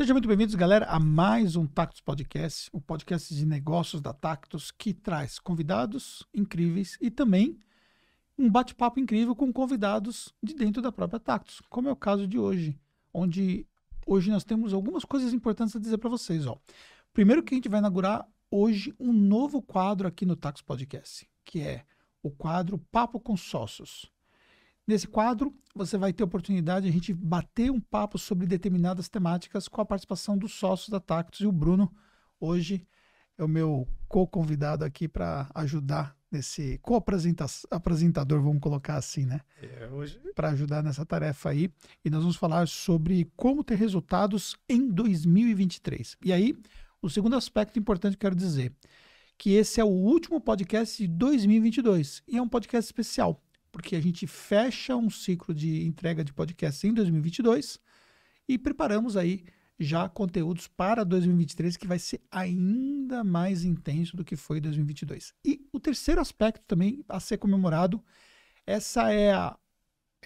Sejam muito bem-vindos, galera, a mais um Tactus Podcast, o podcast de negócios da Tactus, que traz convidados incríveis e também um bate-papo incrível com convidados de dentro da própria Tactus, como é o caso de hoje, onde hoje nós temos algumas coisas importantes a dizer para vocês. Ó. Primeiro que a gente vai inaugurar hoje um novo quadro aqui no Tactus Podcast, que é o quadro Papo com Sócios. Nesse quadro, você vai ter a oportunidade de a gente bater um papo sobre determinadas temáticas com a participação dos sócios da Tactus e o Bruno, hoje, é o meu co-convidado aqui para ajudar nesse co-apresentador, vamos colocar assim, né? É, hoje... Para ajudar nessa tarefa aí. E nós vamos falar sobre como ter resultados em 2023. E aí, o segundo aspecto importante que eu quero dizer, que esse é o último podcast de 2022 e é um podcast especial porque a gente fecha um ciclo de entrega de podcast em 2022 e preparamos aí já conteúdos para 2023 que vai ser ainda mais intenso do que foi 2022. E o terceiro aspecto também a ser comemorado, essa é a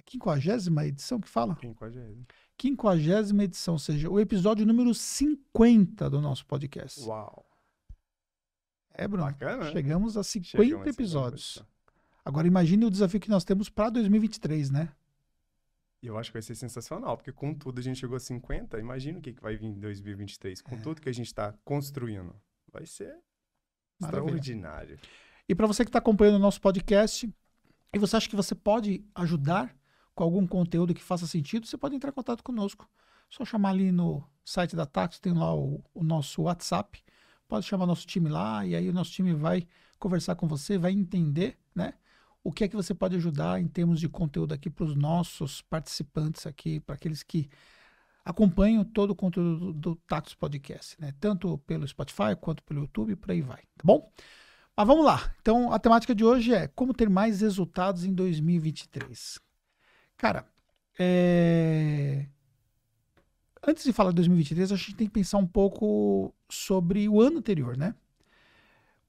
quinquagésima edição que fala? Quinquagésima. Quinquagésima edição, ou seja, o episódio número 50 do nosso podcast. Uau! É, Bruno, Bacana, né? chegamos a 50 chegamos episódios. A 50. Tá. Agora imagine o desafio que nós temos para 2023, né? eu acho que vai ser sensacional, porque com tudo a gente chegou a 50, imagina o que, que vai vir em 2023, com é. tudo que a gente está construindo. Vai ser Maravilha. extraordinário. E para você que está acompanhando o nosso podcast, e você acha que você pode ajudar com algum conteúdo que faça sentido, você pode entrar em contato conosco. Só chamar ali no site da Tax, tem lá o, o nosso WhatsApp. Pode chamar nosso time lá e aí o nosso time vai conversar com você, vai entender, né? o que é que você pode ajudar em termos de conteúdo aqui para os nossos participantes aqui, para aqueles que acompanham todo o conteúdo do Tactus Podcast, né? Tanto pelo Spotify quanto pelo YouTube e por aí vai, tá bom? Mas vamos lá. Então, a temática de hoje é como ter mais resultados em 2023. Cara, é... antes de falar de 2023, a gente tem que pensar um pouco sobre o ano anterior, né?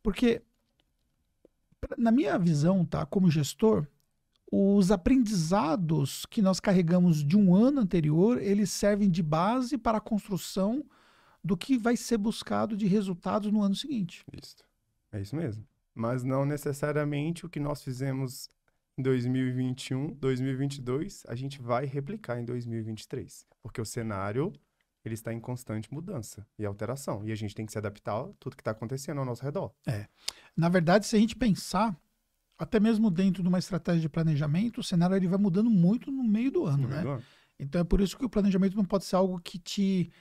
Porque na minha visão, tá, como gestor, os aprendizados que nós carregamos de um ano anterior, eles servem de base para a construção do que vai ser buscado de resultados no ano seguinte. Isso. É isso mesmo. Mas não necessariamente o que nós fizemos em 2021, 2022, a gente vai replicar em 2023, porque o cenário ele está em constante mudança e alteração. E a gente tem que se adaptar a tudo que está acontecendo ao nosso redor. É. Na verdade, se a gente pensar, até mesmo dentro de uma estratégia de planejamento, o cenário ele vai mudando muito no meio do ano, no né? Do ano. Então é por isso que o planejamento não pode ser algo que te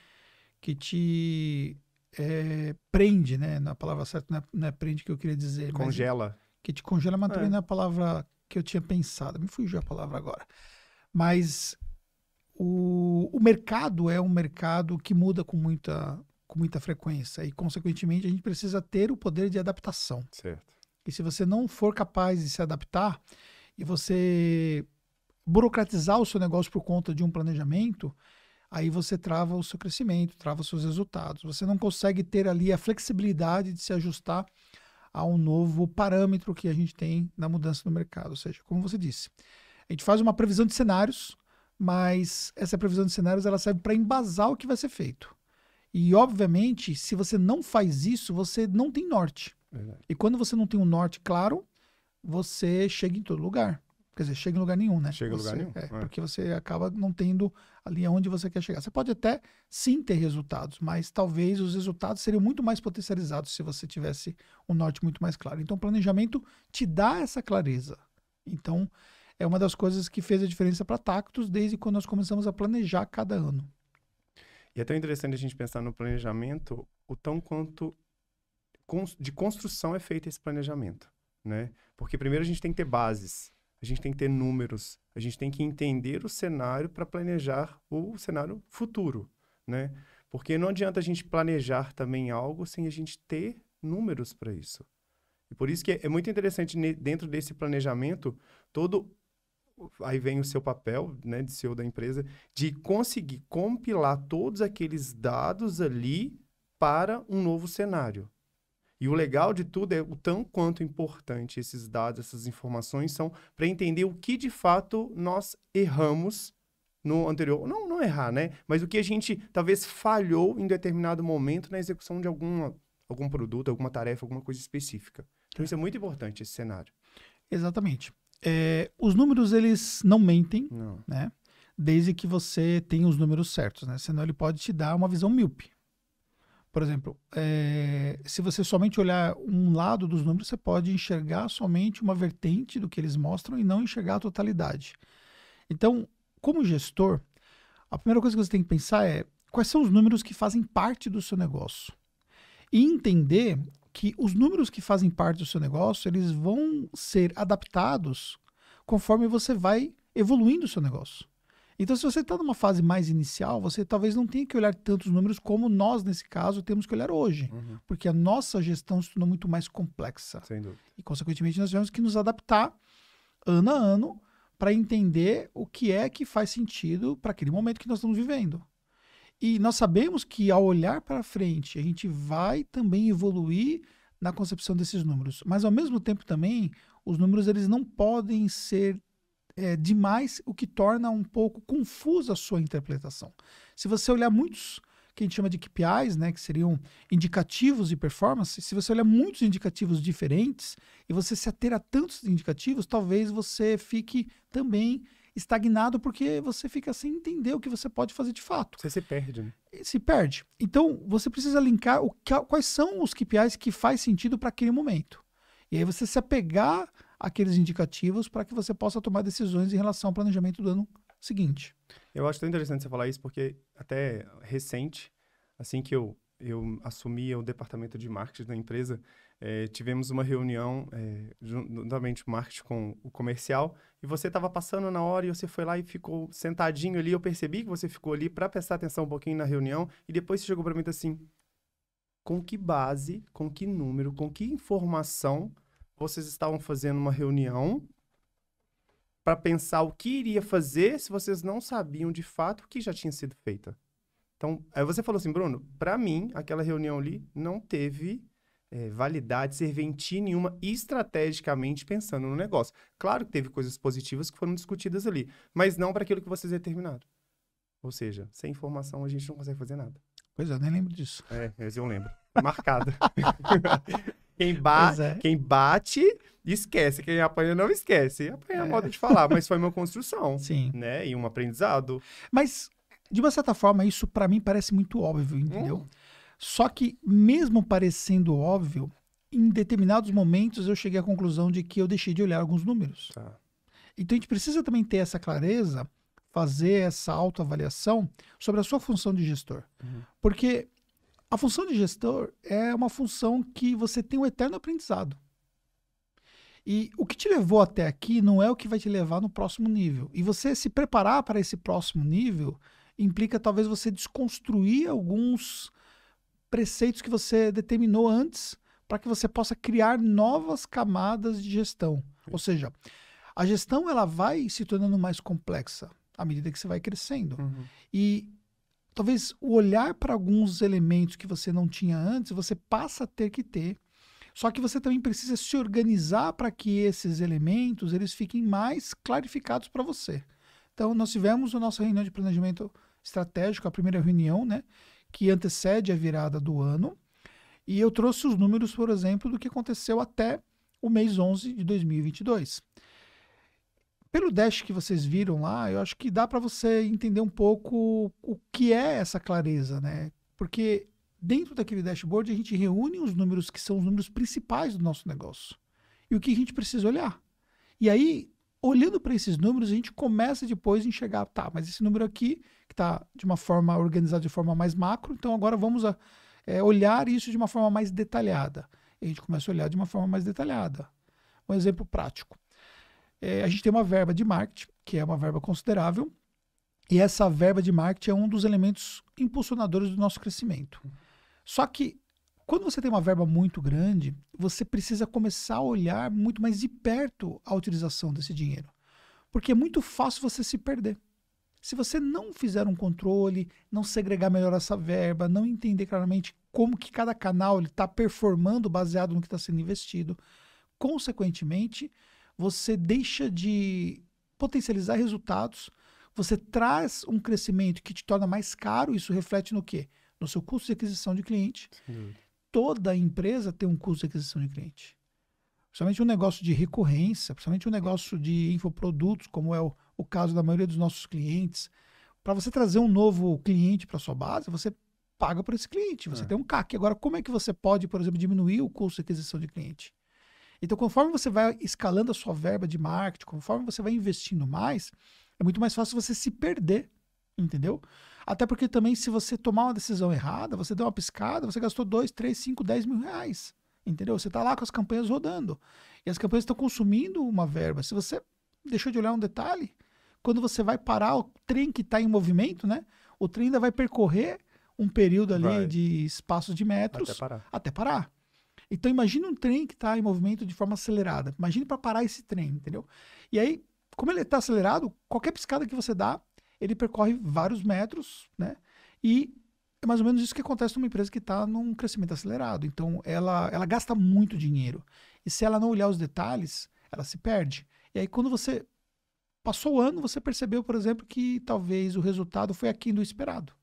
que te é, prende, né? Na é palavra certa, não é, não é, prende que eu queria dizer. Congela. que te congela, mas é. também não é a palavra que eu tinha pensado. Me fugiu a palavra agora. Mas o, o mercado é um mercado que muda com muita, com muita frequência e, consequentemente, a gente precisa ter o poder de adaptação. Certo. E se você não for capaz de se adaptar e você burocratizar o seu negócio por conta de um planejamento, aí você trava o seu crescimento, trava os seus resultados. Você não consegue ter ali a flexibilidade de se ajustar a um novo parâmetro que a gente tem na mudança no mercado. Ou seja, como você disse, a gente faz uma previsão de cenários mas essa previsão de cenários ela serve para embasar o que vai ser feito. E, obviamente, se você não faz isso, você não tem norte. Verdade. E quando você não tem um norte claro, você chega em todo lugar. Quer dizer, chega em lugar nenhum, né? Chega em lugar nenhum. É, é. Porque você acaba não tendo ali onde você quer chegar. Você pode até sim ter resultados, mas talvez os resultados seriam muito mais potencializados se você tivesse um norte muito mais claro. Então, o planejamento te dá essa clareza. Então, é uma das coisas que fez a diferença para Tactus desde quando nós começamos a planejar cada ano. E é tão interessante a gente pensar no planejamento, o tão quanto de construção é feito esse planejamento, né? Porque primeiro a gente tem que ter bases, a gente tem que ter números, a gente tem que entender o cenário para planejar o cenário futuro, né? Porque não adianta a gente planejar também algo sem a gente ter números para isso. E por isso que é, é muito interessante dentro desse planejamento todo aí vem o seu papel, né, de CEO da empresa, de conseguir compilar todos aqueles dados ali para um novo cenário. E o legal de tudo é o tão quanto importante esses dados, essas informações são para entender o que de fato nós erramos no anterior. Não, não errar, né? Mas o que a gente talvez falhou em determinado momento na execução de alguma, algum produto, alguma tarefa, alguma coisa específica. Então é. isso é muito importante, esse cenário. Exatamente. É, os números, eles não mentem, não. né? Desde que você tenha os números certos, né? Senão ele pode te dar uma visão míope. Por exemplo, é, se você somente olhar um lado dos números, você pode enxergar somente uma vertente do que eles mostram e não enxergar a totalidade. Então, como gestor, a primeira coisa que você tem que pensar é quais são os números que fazem parte do seu negócio. E entender que os números que fazem parte do seu negócio, eles vão ser adaptados conforme você vai evoluindo o seu negócio. Então, se você está numa fase mais inicial, você talvez não tenha que olhar tantos números como nós, nesse caso, temos que olhar hoje. Uhum. Porque a nossa gestão se tornou muito mais complexa. Sem dúvida. E, consequentemente, nós tivemos que nos adaptar ano a ano para entender o que é que faz sentido para aquele momento que nós estamos vivendo. E nós sabemos que ao olhar para frente, a gente vai também evoluir na concepção desses números. Mas ao mesmo tempo também, os números eles não podem ser é, demais, o que torna um pouco confusa a sua interpretação. Se você olhar muitos que a gente chama de KPIs, né, que seriam indicativos de performance, se você olhar muitos indicativos diferentes e você se ater a tantos indicativos, talvez você fique também estagnado porque você fica sem entender o que você pode fazer de fato. Você se perde, né? Se perde. Então, você precisa linkar o que, quais são os KPIs que faz sentido para aquele momento. E aí você se apegar àqueles indicativos para que você possa tomar decisões em relação ao planejamento do ano seguinte. Eu acho tão interessante você falar isso porque até recente, assim que eu eu assumi o departamento de marketing da empresa, é, tivemos uma reunião é, juntamente o marketing com o comercial e você estava passando na hora e você foi lá e ficou sentadinho ali. Eu percebi que você ficou ali para prestar atenção um pouquinho na reunião e depois você chegou para mim assim: com que base, com que número, com que informação vocês estavam fazendo uma reunião para pensar o que iria fazer se vocês não sabiam de fato o que já tinha sido feita? Então, aí você falou assim, Bruno, para mim aquela reunião ali não teve é, validade, serventia nenhuma estrategicamente pensando no negócio. Claro que teve coisas positivas que foram discutidas ali, mas não para aquilo que vocês determinaram. Ou seja, sem informação a gente não consegue fazer nada. Pois é, nem lembro disso. É, eu lembro. Marcado. quem, ba é. quem bate, esquece. Quem apanha, não esquece. Apanha é a é. moda de falar, mas foi uma construção. Sim. Né? E um aprendizado. Mas, de uma certa forma, isso para mim parece muito óbvio, entendeu? Hum. Só que, mesmo parecendo óbvio, em determinados momentos eu cheguei à conclusão de que eu deixei de olhar alguns números. Tá. Então a gente precisa também ter essa clareza, fazer essa autoavaliação sobre a sua função de gestor. Uhum. Porque a função de gestor é uma função que você tem um eterno aprendizado. E o que te levou até aqui não é o que vai te levar no próximo nível. E você se preparar para esse próximo nível implica talvez você desconstruir alguns preceitos que você determinou antes para que você possa criar novas camadas de gestão. Sim. Ou seja, a gestão ela vai se tornando mais complexa à medida que você vai crescendo. Uhum. E talvez o olhar para alguns elementos que você não tinha antes, você passa a ter que ter. Só que você também precisa se organizar para que esses elementos eles fiquem mais clarificados para você. Então, nós tivemos a nossa reunião de planejamento estratégico, a primeira reunião, né? que antecede a virada do ano. E eu trouxe os números, por exemplo, do que aconteceu até o mês 11 de 2022. Pelo dash que vocês viram lá, eu acho que dá para você entender um pouco o que é essa clareza, né? Porque dentro daquele dashboard a gente reúne os números que são os números principais do nosso negócio e o que a gente precisa olhar. E aí, olhando para esses números, a gente começa depois a enxergar, tá, mas esse número aqui, que está de uma forma organizada, de forma mais macro, então agora vamos a, é, olhar isso de uma forma mais detalhada. E a gente começa a olhar de uma forma mais detalhada. Um exemplo prático. É, a gente tem uma verba de marketing, que é uma verba considerável, e essa verba de marketing é um dos elementos impulsionadores do nosso crescimento. Só que quando você tem uma verba muito grande, você precisa começar a olhar muito mais de perto a utilização desse dinheiro. Porque é muito fácil você se perder. Se você não fizer um controle, não segregar melhor essa verba, não entender claramente como que cada canal está performando baseado no que está sendo investido, consequentemente, você deixa de potencializar resultados, você traz um crescimento que te torna mais caro, isso reflete no quê? No seu custo de aquisição de cliente. Sim toda empresa tem um custo de aquisição de cliente. Principalmente um negócio de recorrência, principalmente um negócio de infoprodutos, como é o, o caso da maioria dos nossos clientes. Para você trazer um novo cliente para sua base, você paga por esse cliente, você é. tem um CAC. Agora, como é que você pode, por exemplo, diminuir o custo de aquisição de cliente? Então, conforme você vai escalando a sua verba de marketing, conforme você vai investindo mais, é muito mais fácil você se perder, entendeu? Até porque também, se você tomar uma decisão errada, você deu uma piscada, você gastou 2, 3, 5, 10 mil reais. Entendeu? Você está lá com as campanhas rodando. E as campanhas estão consumindo uma verba. Se você deixou de olhar um detalhe, quando você vai parar o trem que está em movimento, né? O trem ainda vai percorrer um período ali vai. de espaços de metros até parar. até parar. Então imagine um trem que está em movimento de forma acelerada. Imagine para parar esse trem, entendeu? E aí, como ele está acelerado, qualquer piscada que você dá, ele percorre vários metros, né? E é mais ou menos isso que acontece numa empresa que está num crescimento acelerado. Então, ela, ela gasta muito dinheiro. E se ela não olhar os detalhes, ela se perde. E aí, quando você passou o ano, você percebeu, por exemplo, que talvez o resultado foi aquém do esperado.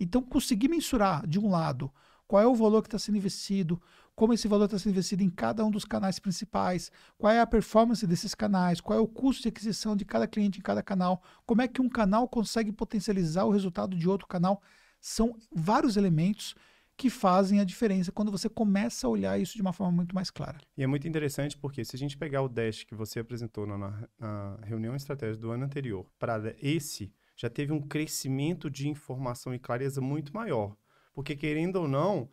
Então, conseguir mensurar, de um lado, qual é o valor que está sendo investido, como esse valor está sendo investido em cada um dos canais principais, qual é a performance desses canais, qual é o custo de aquisição de cada cliente em cada canal, como é que um canal consegue potencializar o resultado de outro canal. São vários elementos que fazem a diferença quando você começa a olhar isso de uma forma muito mais clara. E é muito interessante porque se a gente pegar o dash que você apresentou na, na reunião estratégica do ano anterior para esse, já teve um crescimento de informação e clareza muito maior. Porque, querendo ou não,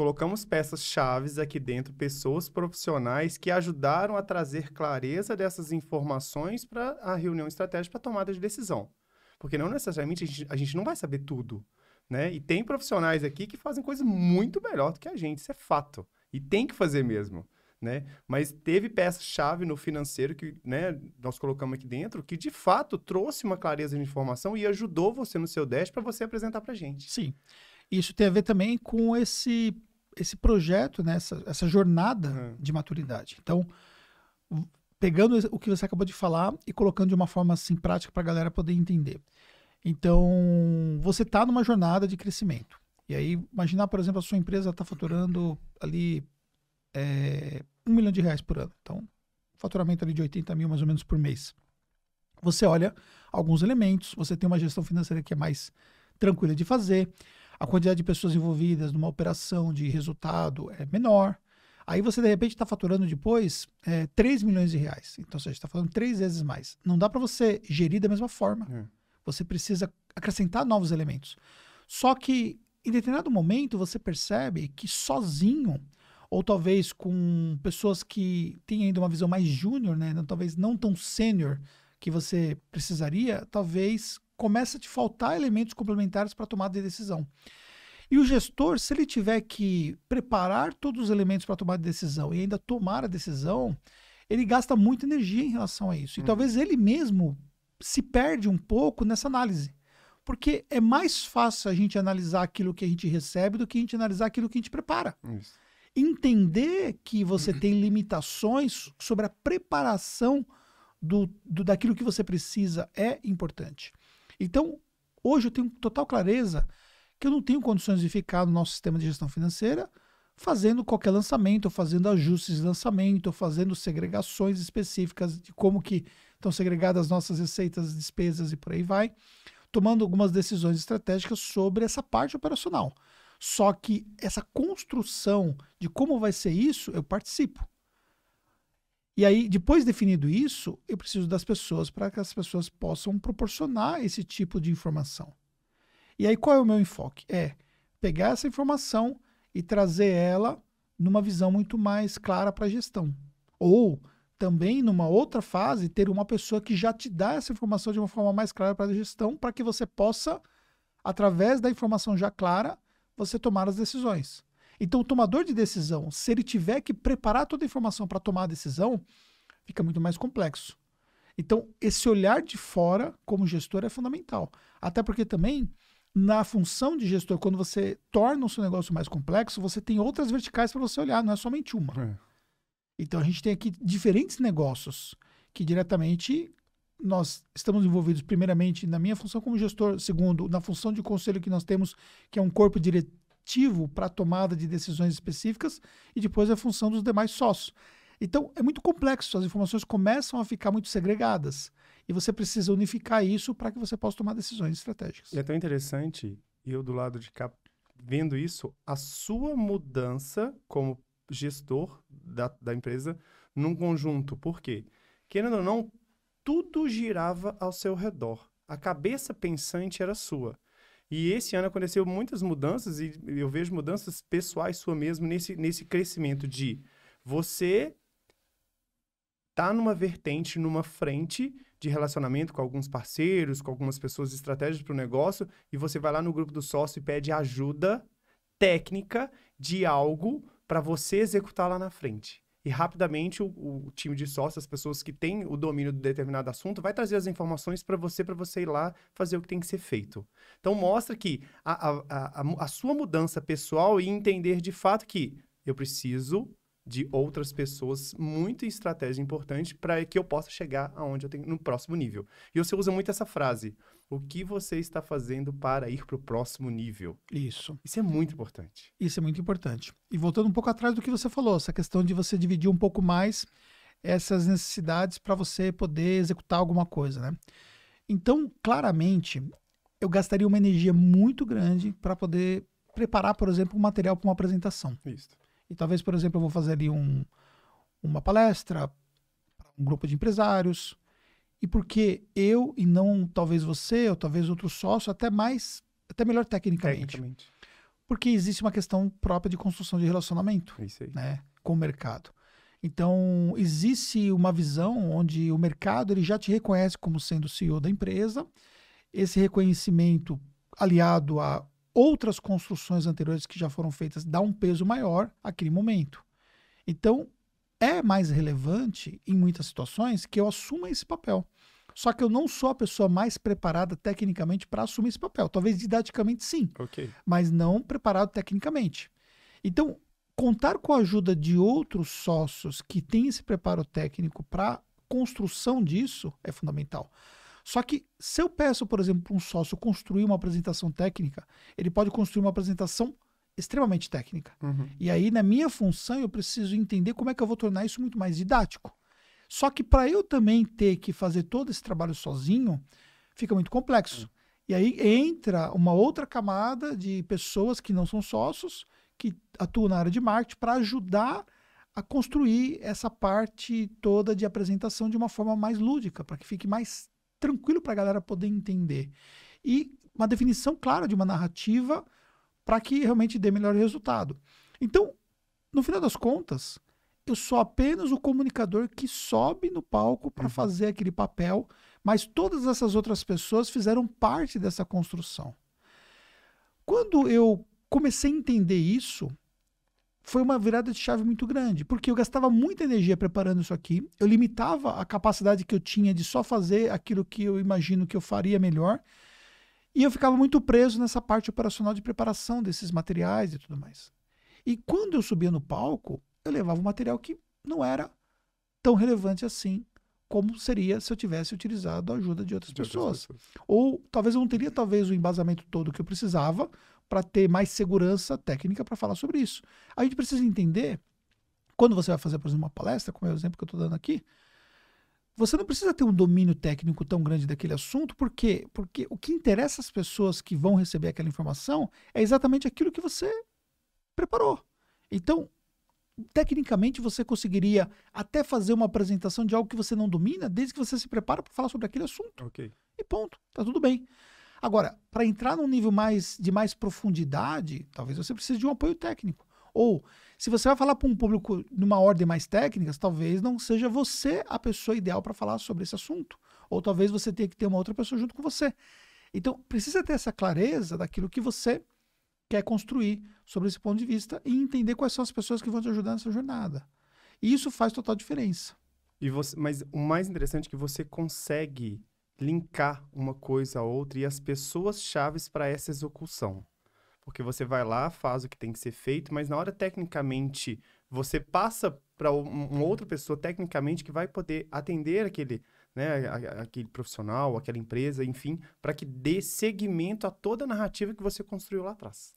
Colocamos peças chaves aqui dentro, pessoas profissionais que ajudaram a trazer clareza dessas informações para a reunião estratégica para tomada de decisão. Porque não necessariamente a gente, a gente não vai saber tudo, né? E tem profissionais aqui que fazem coisas muito melhor do que a gente, isso é fato. E tem que fazer mesmo, né? Mas teve peça-chave no financeiro que, né, nós colocamos aqui dentro, que de fato trouxe uma clareza de informação e ajudou você no seu dash para você apresentar para gente. Sim. Isso tem a ver também com esse esse projeto, né, essa, essa jornada uhum. de maturidade. Então, pegando o que você acabou de falar e colocando de uma forma assim prática para a galera poder entender. Então, você está numa jornada de crescimento. E aí, imaginar, por exemplo, a sua empresa está faturando ali é, um milhão de reais por ano. Então, faturamento ali de 80 mil mais ou menos por mês. Você olha alguns elementos, você tem uma gestão financeira que é mais tranquila de fazer, a quantidade de pessoas envolvidas numa operação de resultado é menor. Aí você, de repente, está faturando depois é, 3 milhões de reais. Então, você está falando três vezes mais. Não dá para você gerir da mesma forma. É. Você precisa acrescentar novos elementos. Só que, em determinado momento, você percebe que sozinho, ou talvez com pessoas que têm ainda uma visão mais júnior, né? Talvez não tão sênior que você precisaria, talvez começa a te faltar elementos complementares para tomada de decisão. E o gestor, se ele tiver que preparar todos os elementos para tomar de decisão e ainda tomar a decisão, ele gasta muita energia em relação a isso. E uhum. talvez ele mesmo se perde um pouco nessa análise. Porque é mais fácil a gente analisar aquilo que a gente recebe do que a gente analisar aquilo que a gente prepara. Isso. Entender que você uhum. tem limitações sobre a preparação do, do, daquilo que você precisa é importante. Então, hoje eu tenho total clareza que eu não tenho condições de ficar no nosso sistema de gestão financeira fazendo qualquer lançamento, ou fazendo ajustes de lançamento, ou fazendo segregações específicas de como que estão segregadas nossas receitas, despesas e por aí vai, tomando algumas decisões estratégicas sobre essa parte operacional. Só que essa construção de como vai ser isso, eu participo. E aí, depois definido isso, eu preciso das pessoas para que as pessoas possam proporcionar esse tipo de informação. E aí, qual é o meu enfoque? É pegar essa informação e trazer ela numa visão muito mais clara para a gestão. Ou também, numa outra fase, ter uma pessoa que já te dá essa informação de uma forma mais clara para a gestão, para que você possa, através da informação já clara, você tomar as decisões. Então, o tomador de decisão, se ele tiver que preparar toda a informação para tomar a decisão, fica muito mais complexo. Então, esse olhar de fora como gestor é fundamental. Até porque também, na função de gestor, quando você torna o seu negócio mais complexo, você tem outras verticais para você olhar, não é somente uma. É. Então, a gente tem aqui diferentes negócios que diretamente nós estamos envolvidos, primeiramente, na minha função como gestor, segundo, na função de conselho que nós temos, que é um corpo diretor ativo para a tomada de decisões específicas e depois é função dos demais sócios. Então, é muito complexo, as informações começam a ficar muito segregadas e você precisa unificar isso para que você possa tomar decisões estratégicas. E é tão interessante, eu do lado de cá, vendo isso, a sua mudança como gestor da, da empresa num conjunto. Por quê? Querendo ou não, tudo girava ao seu redor. A cabeça pensante era sua. E esse ano aconteceu muitas mudanças e eu vejo mudanças pessoais sua mesmo nesse, nesse crescimento de você tá numa vertente, numa frente de relacionamento com alguns parceiros, com algumas pessoas estratégias para o negócio, e você vai lá no grupo do sócio e pede ajuda técnica de algo para você executar lá na frente e rapidamente o, o, time de sócios, as pessoas que têm o domínio de determinado assunto, vai trazer as informações para você, para você ir lá fazer o que tem que ser feito. Então, mostra que a, a, a, a sua mudança pessoal e entender de fato que eu preciso de outras pessoas muito estratégia importante para que eu possa chegar aonde eu tenho no próximo nível. E você usa muito essa frase: o que você está fazendo para ir para o próximo nível? Isso. Isso é muito importante. Isso é muito importante. E voltando um pouco atrás do que você falou, essa questão de você dividir um pouco mais essas necessidades para você poder executar alguma coisa, né? Então, claramente, eu gastaria uma energia muito grande para poder preparar, por exemplo, um material para uma apresentação. Isso e talvez, por exemplo, eu vou fazer ali um, uma palestra para um grupo de empresários. E porque eu e não talvez você, ou talvez outro sócio, até mais, até melhor tecnicamente. tecnicamente. Porque existe uma questão própria de construção de relacionamento é Né, com o mercado. Então, existe uma visão onde o mercado ele já te reconhece como sendo CEO da empresa. Esse reconhecimento, aliado a outras construções anteriores que já foram feitas dá um peso maior àquele momento. Então, é mais relevante, em muitas situações, que eu assuma esse papel. Só que eu não sou a pessoa mais preparada tecnicamente para assumir esse papel. Talvez didaticamente sim, okay. mas não preparado tecnicamente. Então, contar com a ajuda de outros sócios que têm esse preparo técnico para construção disso é fundamental. Só que se eu peço, por exemplo, para um sócio construir uma apresentação técnica, ele pode construir uma apresentação extremamente técnica. Uhum. E aí, na minha função, eu preciso entender como é que eu vou tornar isso muito mais didático. Só que para eu também ter que fazer todo esse trabalho sozinho, fica muito complexo. Uhum. E aí entra uma outra camada de pessoas que não são sócios, que atuam na área de marketing, para ajudar a construir essa parte toda de apresentação de uma forma mais lúdica, para que fique mais tranquilo para a galera poder entender. E uma definição clara de uma narrativa para que realmente dê melhor resultado. Então, no final das contas, eu sou apenas o comunicador que sobe no palco para uhum. fazer aquele papel, mas todas essas outras pessoas fizeram parte dessa construção. Quando eu comecei a entender isso, foi uma virada de chave muito grande, porque eu gastava muita energia preparando isso aqui, eu limitava a capacidade que eu tinha de só fazer aquilo que eu imagino que eu faria melhor, e eu ficava muito preso nessa parte operacional de preparação desses materiais e tudo mais. E quando eu subia no palco, eu levava um material que não era tão relevante assim como seria se eu tivesse utilizado a ajuda de outras pessoas. Ou talvez eu não teria talvez o embasamento todo que eu precisava, para ter mais segurança técnica para falar sobre isso. A gente precisa entender, quando você vai fazer, por exemplo, uma palestra, como é o exemplo que eu estou dando aqui, você não precisa ter um domínio técnico tão grande daquele assunto, porque porque o que interessa às pessoas que vão receber aquela informação é exatamente aquilo que você preparou. Então, tecnicamente você conseguiria até fazer uma apresentação de algo que você não domina, desde que você se prepara para falar sobre aquele assunto. Ok. E ponto, tá tudo bem. Agora, para entrar num nível mais de mais profundidade, talvez você precise de um apoio técnico. Ou, se você vai falar para um público numa ordem mais técnica, talvez não seja você a pessoa ideal para falar sobre esse assunto. Ou talvez você tenha que ter uma outra pessoa junto com você. Então, precisa ter essa clareza daquilo que você quer construir sobre esse ponto de vista e entender quais são as pessoas que vão te ajudar nessa jornada. E isso faz total diferença. E você, mas o mais interessante é que você consegue linkar uma coisa a outra e as pessoas chaves para essa execução. Porque você vai lá, faz o que tem que ser feito, mas na hora tecnicamente você passa para um, uma outra pessoa tecnicamente que vai poder atender aquele, né, aquele profissional, aquela empresa, enfim, para que dê seguimento a toda a narrativa que você construiu lá atrás.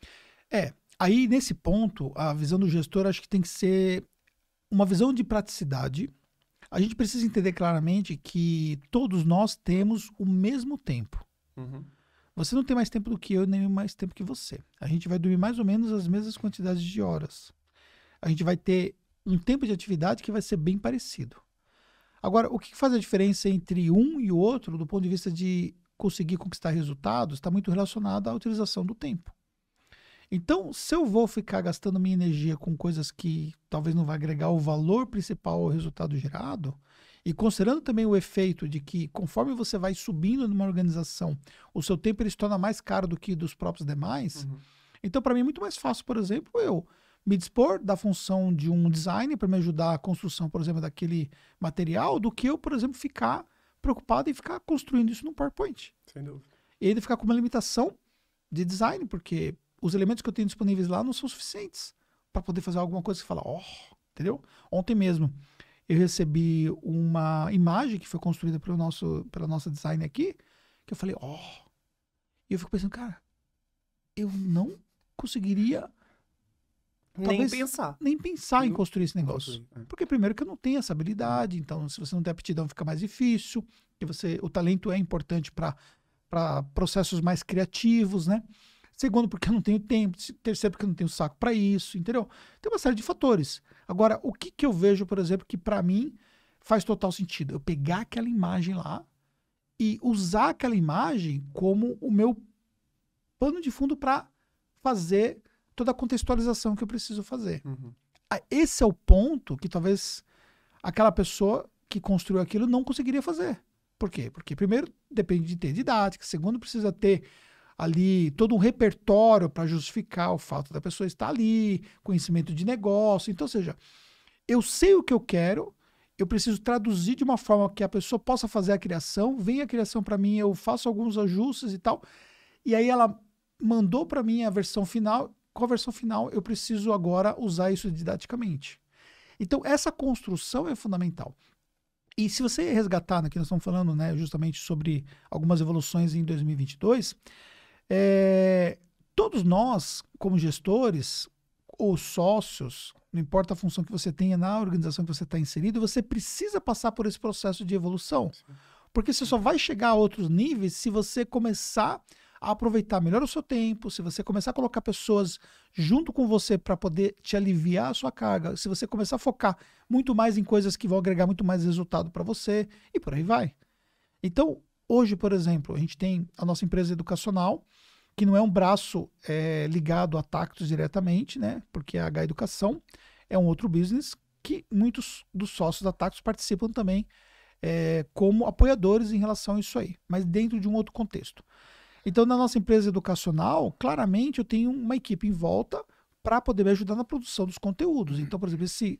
É, aí nesse ponto, a visão do gestor acho que tem que ser uma visão de praticidade, a gente precisa entender claramente que todos nós temos o mesmo tempo. Uhum. Você não tem mais tempo do que eu, nem mais tempo que você. A gente vai dormir mais ou menos as mesmas quantidades de horas. A gente vai ter um tempo de atividade que vai ser bem parecido. Agora, o que faz a diferença entre um e o outro do ponto de vista de conseguir conquistar resultados está muito relacionado à utilização do tempo. Então, se eu vou ficar gastando minha energia com coisas que talvez não vai agregar o valor principal ao resultado gerado, e considerando também o efeito de que, conforme você vai subindo numa organização, o seu tempo ele se torna mais caro do que dos próprios demais. Uhum. Então, para mim, é muito mais fácil, por exemplo, eu me dispor da função de um design para me ajudar a construção, por exemplo, daquele material, do que eu, por exemplo, ficar preocupado em ficar construindo isso no PowerPoint. Sem dúvida. E ele ficar com uma limitação de design, porque os elementos que eu tenho disponíveis lá não são suficientes para poder fazer alguma coisa que fala, ó, oh, entendeu? Ontem mesmo eu recebi uma imagem que foi construída pelo nosso, pela nossa design aqui, que eu falei, ó. Oh. E eu fico pensando, cara, eu não conseguiria Talvez, nem pensar. Nem pensar nem em construir esse negócio. Construir, é. Porque primeiro que eu não tenho essa habilidade, então se você não tem aptidão fica mais difícil, que você o talento é importante para para processos mais criativos, né? Segundo, porque eu não tenho tempo. Terceiro, porque eu não tenho saco para isso, entendeu? Tem uma série de fatores. Agora, o que, que eu vejo, por exemplo, que para mim faz total sentido? Eu pegar aquela imagem lá e usar aquela imagem como o meu pano de fundo para fazer toda a contextualização que eu preciso fazer. Uhum. Ah, esse é o ponto que talvez aquela pessoa que construiu aquilo não conseguiria fazer. Por quê? Porque, primeiro, depende de ter didática, segundo, precisa ter ali todo um repertório para justificar o fato da pessoa estar ali, conhecimento de negócio. Então, ou seja, eu sei o que eu quero, eu preciso traduzir de uma forma que a pessoa possa fazer a criação, vem a criação para mim, eu faço alguns ajustes e tal. E aí ela mandou para mim a versão final. Com a versão final, eu preciso agora usar isso didaticamente. Então, essa construção é fundamental. E se você resgatar, aqui né, nós estamos falando né, justamente sobre algumas evoluções em 2022, é, todos nós, como gestores ou sócios, não importa a função que você tenha na organização que você está inserido, você precisa passar por esse processo de evolução. Sim. Porque você só vai chegar a outros níveis se você começar a aproveitar melhor o seu tempo, se você começar a colocar pessoas junto com você para poder te aliviar a sua carga, se você começar a focar muito mais em coisas que vão agregar muito mais resultado para você e por aí vai. Então, Hoje, por exemplo, a gente tem a nossa empresa educacional, que não é um braço é, ligado a Tactus diretamente, né? Porque a é H Educação é um outro business que muitos dos sócios da Tactus participam também é, como apoiadores em relação a isso aí, mas dentro de um outro contexto. Então, na nossa empresa educacional, claramente eu tenho uma equipe em volta para poder me ajudar na produção dos conteúdos. Uhum. Então, por exemplo, esse,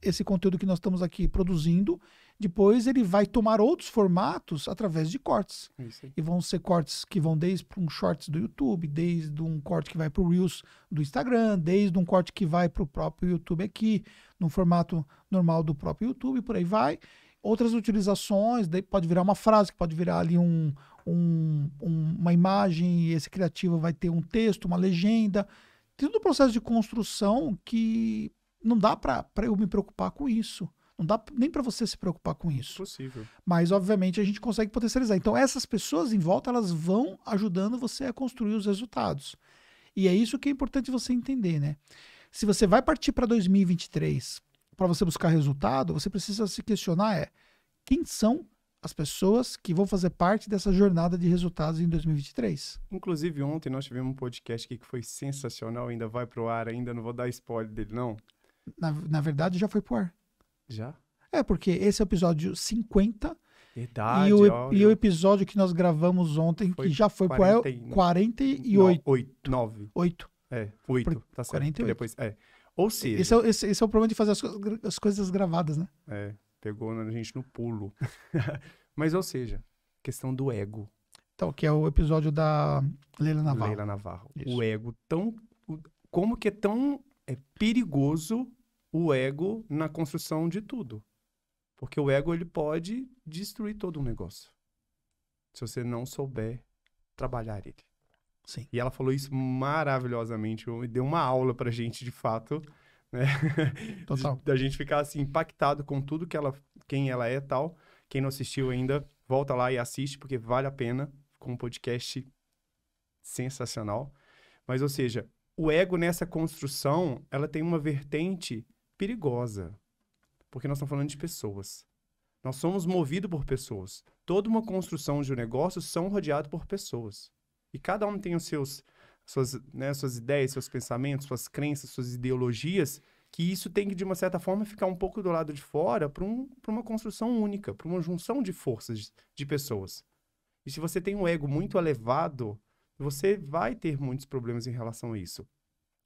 esse conteúdo que nós estamos aqui produzindo, depois ele vai tomar outros formatos através de cortes. É e vão ser cortes que vão desde um shorts do YouTube, desde um corte que vai para o Reels do Instagram, desde um corte que vai para o próprio YouTube aqui, no formato normal do próprio YouTube, por aí vai. Outras utilizações, daí pode virar uma frase, pode virar ali um, um, um, uma imagem, e esse criativo vai ter um texto, uma legenda. Tem todo um processo de construção que não dá para eu me preocupar com isso. Não dá nem para você se preocupar com isso. Possível. Mas, obviamente, a gente consegue potencializar. Então, essas pessoas em volta, elas vão ajudando você a construir os resultados. E é isso que é importante você entender, né? Se você vai partir para 2023 para você buscar resultado, você precisa se questionar é quem são as pessoas que vão fazer parte dessa jornada de resultados em 2023. Inclusive, ontem nós tivemos um podcast aqui que foi sensacional, ainda vai pro ar, ainda não vou dar spoiler dele, não. Na, na verdade, já foi pro ar. Já? É, porque esse é o episódio 50. Verdade, e o, e o episódio que nós gravamos ontem, foi que já foi 40, pro 48. 8. 9. 8. É, 8. Por, tá certo. 48. Depois, é. Ou seja. Esse é, esse, esse é o problema de fazer as, as coisas gravadas, né? É, pegou a gente no pulo. Mas, ou seja, questão do ego. Então, que é o episódio da Leila Navarro. Leila Navarro. Isso. O ego tão. Como que é tão é, perigoso o ego na construção de tudo. Porque o ego ele pode destruir todo um negócio. Se você não souber trabalhar ele. Sim. E ela falou isso maravilhosamente, deu uma aula pra gente de fato, né? Total. da gente ficar assim impactado com tudo que ela, quem ela é, tal. Quem não assistiu ainda, volta lá e assiste porque vale a pena, com um podcast sensacional. Mas ou seja, o ego nessa construção, ela tem uma vertente perigosa. Porque nós estamos falando de pessoas. Nós somos movidos por pessoas. Toda uma construção de um negócio são rodeados por pessoas. E cada um tem os seus, suas, né, suas ideias, seus pensamentos, suas crenças, suas ideologias, que isso tem que, de uma certa forma, ficar um pouco do lado de fora para um, uma construção única, para uma junção de forças de, de pessoas. E se você tem um ego muito elevado, você vai ter muitos problemas em relação a isso.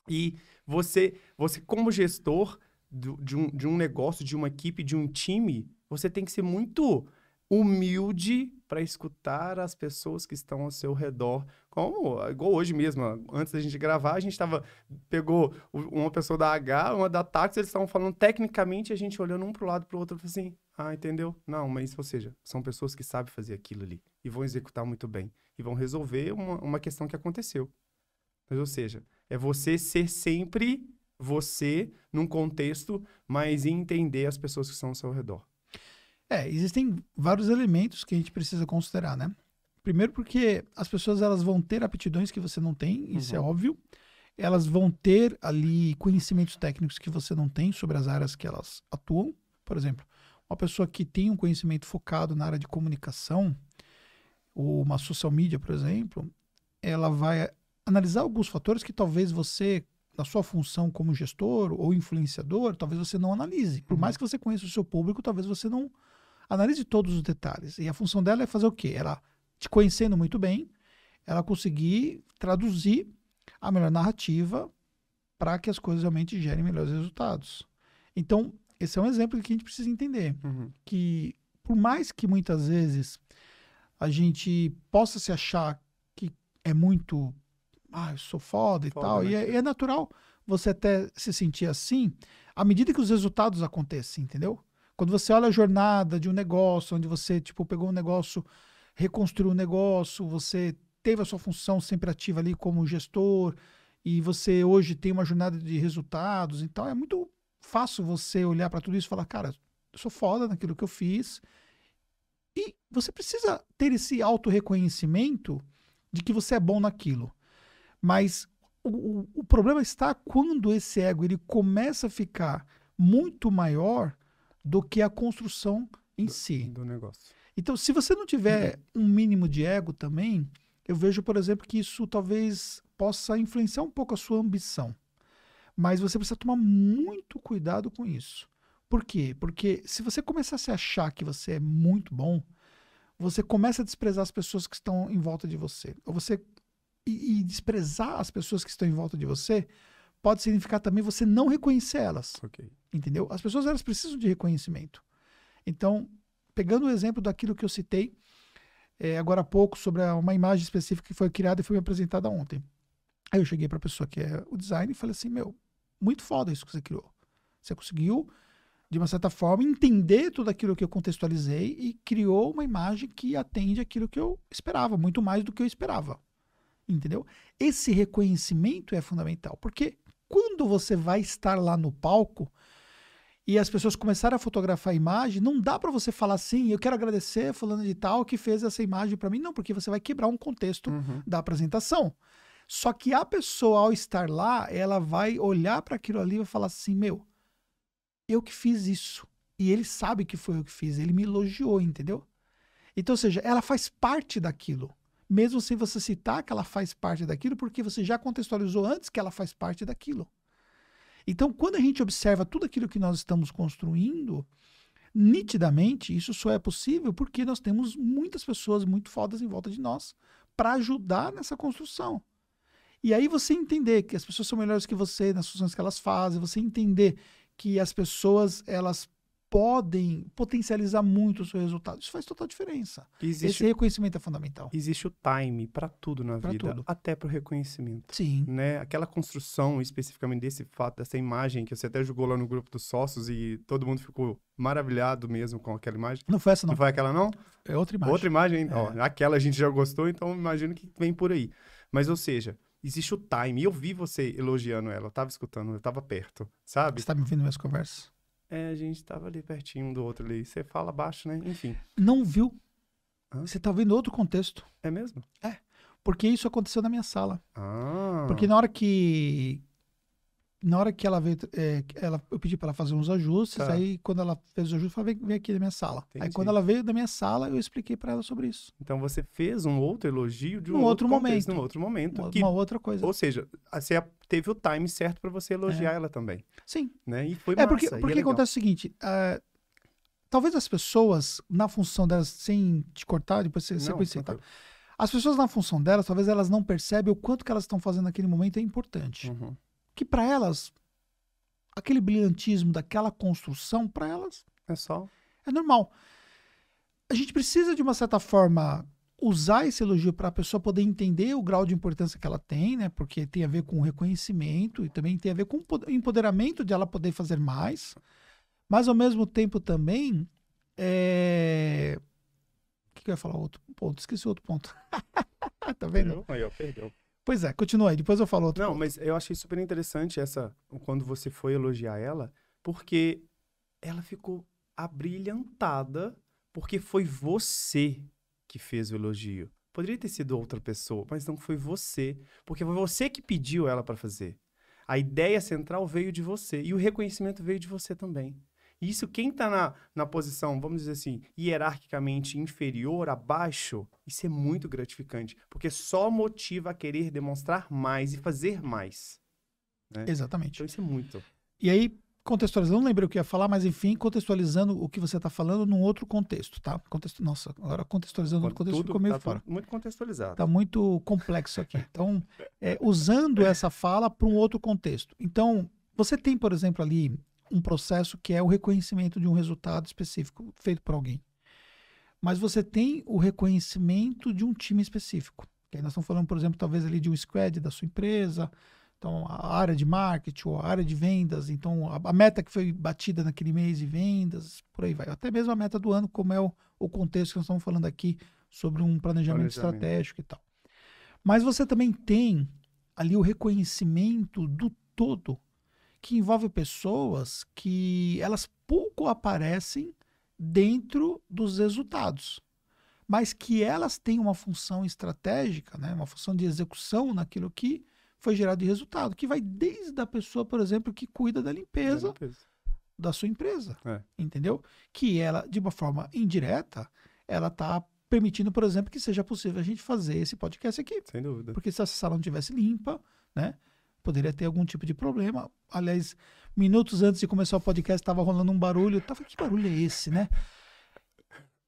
E você, você como gestor, do, de, um, de um negócio, de uma equipe, de um time, você tem que ser muito humilde para escutar as pessoas que estão ao seu redor. Como, igual hoje mesmo, antes da gente gravar, a gente tava, pegou uma pessoa da H, uma da táxi, eles estavam falando tecnicamente, a gente olhando um para o lado para o outro, assim, ah, entendeu? Não, mas, ou seja, são pessoas que sabem fazer aquilo ali e vão executar muito bem e vão resolver uma, uma questão que aconteceu. Mas, ou seja, é você ser sempre você num contexto, mas entender as pessoas que estão ao seu redor. É, existem vários elementos que a gente precisa considerar, né? Primeiro porque as pessoas elas vão ter aptidões que você não tem, isso é uhum. é óbvio. Elas vão ter ali conhecimentos técnicos que você não tem sobre as áreas que elas atuam. Por exemplo, uma pessoa que tem um conhecimento focado na área de comunicação, ou uma social media, por exemplo, ela vai analisar alguns fatores que talvez você, na sua função como gestor ou influenciador, talvez você não analise. Por uhum. mais que você conheça o seu público, talvez você não analise todos os detalhes. E a função dela é fazer o quê? Ela, te conhecendo muito bem, ela conseguir traduzir a melhor narrativa para que as coisas realmente gerem melhores resultados. Então, esse é um exemplo que a gente precisa entender. Uhum. Que, por mais que muitas vezes a gente possa se achar que é muito ah, eu sou foda, foda e tal. Né? E, é, e é natural você até se sentir assim à medida que os resultados acontecem, entendeu? Quando você olha a jornada de um negócio, onde você, tipo, pegou um negócio, reconstruiu um negócio, você teve a sua função sempre ativa ali como gestor, e você hoje tem uma jornada de resultados, então é muito fácil você olhar para tudo isso e falar, cara, eu sou foda naquilo que eu fiz. E você precisa ter esse auto-reconhecimento de que você é bom naquilo. Mas o, o problema está quando esse ego ele começa a ficar muito maior do que a construção em do, si. Do negócio. Então, se você não tiver é. um mínimo de ego também, eu vejo, por exemplo, que isso talvez possa influenciar um pouco a sua ambição. Mas você precisa tomar muito cuidado com isso. Por quê? Porque se você começar a se achar que você é muito bom, você começa a desprezar as pessoas que estão em volta de você. Ou você e, e desprezar as pessoas que estão em volta de você pode significar também você não reconhecer elas. Okay. Entendeu? As pessoas elas precisam de reconhecimento. Então, pegando o exemplo daquilo que eu citei é, agora há pouco sobre uma imagem específica que foi criada e foi me apresentada ontem. Aí eu cheguei para a pessoa que é o design e falei assim: meu, muito foda isso que você criou. Você conseguiu, de uma certa forma, entender tudo aquilo que eu contextualizei e criou uma imagem que atende aquilo que eu esperava, muito mais do que eu esperava entendeu? Esse reconhecimento é fundamental, porque quando você vai estar lá no palco e as pessoas começaram a fotografar a imagem, não dá para você falar assim, eu quero agradecer fulano de tal que fez essa imagem para mim, não, porque você vai quebrar um contexto uhum. da apresentação. Só que a pessoa ao estar lá, ela vai olhar para aquilo ali e vai falar assim, meu, eu que fiz isso. E ele sabe que foi eu que fiz, ele me elogiou, entendeu? Então, ou seja, ela faz parte daquilo mesmo sem você citar que ela faz parte daquilo, porque você já contextualizou antes que ela faz parte daquilo. Então, quando a gente observa tudo aquilo que nós estamos construindo, nitidamente isso só é possível porque nós temos muitas pessoas muito fodas em volta de nós para ajudar nessa construção. E aí você entender que as pessoas são melhores que você nas funções que elas fazem, você entender que as pessoas elas podem potencializar muito o seu resultado. Isso faz total diferença. Existe, Esse reconhecimento é fundamental. Existe o time para tudo na pra vida, tudo. até para o reconhecimento. Sim. Né? Aquela construção especificamente desse fato, dessa imagem que você até jogou lá no grupo dos sócios e todo mundo ficou maravilhado mesmo com aquela imagem. Não foi essa não. Não foi aquela não? É outra imagem. Outra imagem, então. Aquela a gente já gostou, então imagino que vem por aí. Mas ou seja, existe o time. E eu vi você elogiando ela, eu tava escutando, eu tava perto, sabe? Você tá me ouvindo minhas conversas? É, a gente tava ali pertinho um do outro ali. Você fala baixo, né? Enfim. Não viu. Você tá vendo outro contexto. É mesmo? É. Porque isso aconteceu na minha sala. Ah. Porque na hora que, na hora que ela veio, é, ela, eu pedi para ela fazer uns ajustes, tá. aí quando ela fez os ajustes, ela falei, vem, vem aqui na minha sala. Entendi. Aí quando ela veio da minha sala, eu expliquei para ela sobre isso. Então você fez um outro elogio de um, um outro, outro contexto, momento, um outro momento, uma, que, uma outra coisa. Ou seja, você teve o time certo para você elogiar é. ela também. Sim. Né? E foi massa, É porque é porque é acontece o seguinte, uh, talvez as pessoas na função delas sem te cortar, depois você, não, você conhece, tá? As pessoas na função delas, talvez elas não percebem o quanto que elas estão fazendo naquele momento é importante. Uhum que para elas aquele brilhantismo daquela construção para elas é só é normal. A gente precisa de uma certa forma usar esse elogio para a pessoa poder entender o grau de importância que ela tem, né? Porque tem a ver com reconhecimento e também tem a ver com o empoderamento de ela poder fazer mais. Mas ao mesmo tempo também é... O que, que eu ia falar? Outro ponto, esqueci outro ponto. tá vendo? Perdeu, aí, ó, perdeu. Pois é, continua aí, depois eu falo outro. Não, ponto. mas eu achei super interessante essa, quando você foi elogiar ela, porque ela ficou abrilhantada, porque foi você que fez o elogio. Poderia ter sido outra pessoa, mas não foi você, porque foi você que pediu ela para fazer. A ideia central veio de você e o reconhecimento veio de você também isso, quem está na, na posição, vamos dizer assim, hierarquicamente inferior, abaixo, isso é muito gratificante, porque só motiva a querer demonstrar mais e fazer mais. Né? Exatamente. Então isso é muito. E aí, contextualizando, não lembrei o que ia falar, mas enfim, contextualizando o que você está falando num outro contexto, tá? Contexto, nossa, agora contextualizando Quando o contexto ficou meio tá fora. Muito contextualizado. Está muito complexo aqui. Então, é, usando essa fala para um outro contexto. Então, você tem, por exemplo, ali um processo que é o reconhecimento de um resultado específico feito por alguém. Mas você tem o reconhecimento de um time específico. Que aí nós estamos falando, por exemplo, talvez ali de um squad da sua empresa, então a área de marketing ou a área de vendas, então a, a meta que foi batida naquele mês de vendas, por aí vai. Até mesmo a meta do ano, como é o, o contexto que nós estamos falando aqui sobre um planejamento, planejamento estratégico e tal. Mas você também tem ali o reconhecimento do todo que envolve pessoas que elas pouco aparecem dentro dos resultados, mas que elas têm uma função estratégica, né, uma função de execução naquilo que foi gerado de resultado, que vai desde a pessoa, por exemplo, que cuida da limpeza da, limpeza. da sua empresa, é. entendeu? Que ela, de uma forma indireta, ela está permitindo, por exemplo, que seja possível a gente fazer esse podcast aqui. Sem dúvida. Porque se essa sala não tivesse limpa, né? poderia ter algum tipo de problema. Aliás, minutos antes de começar o podcast, estava rolando um barulho. Eu tava, que barulho é esse, né?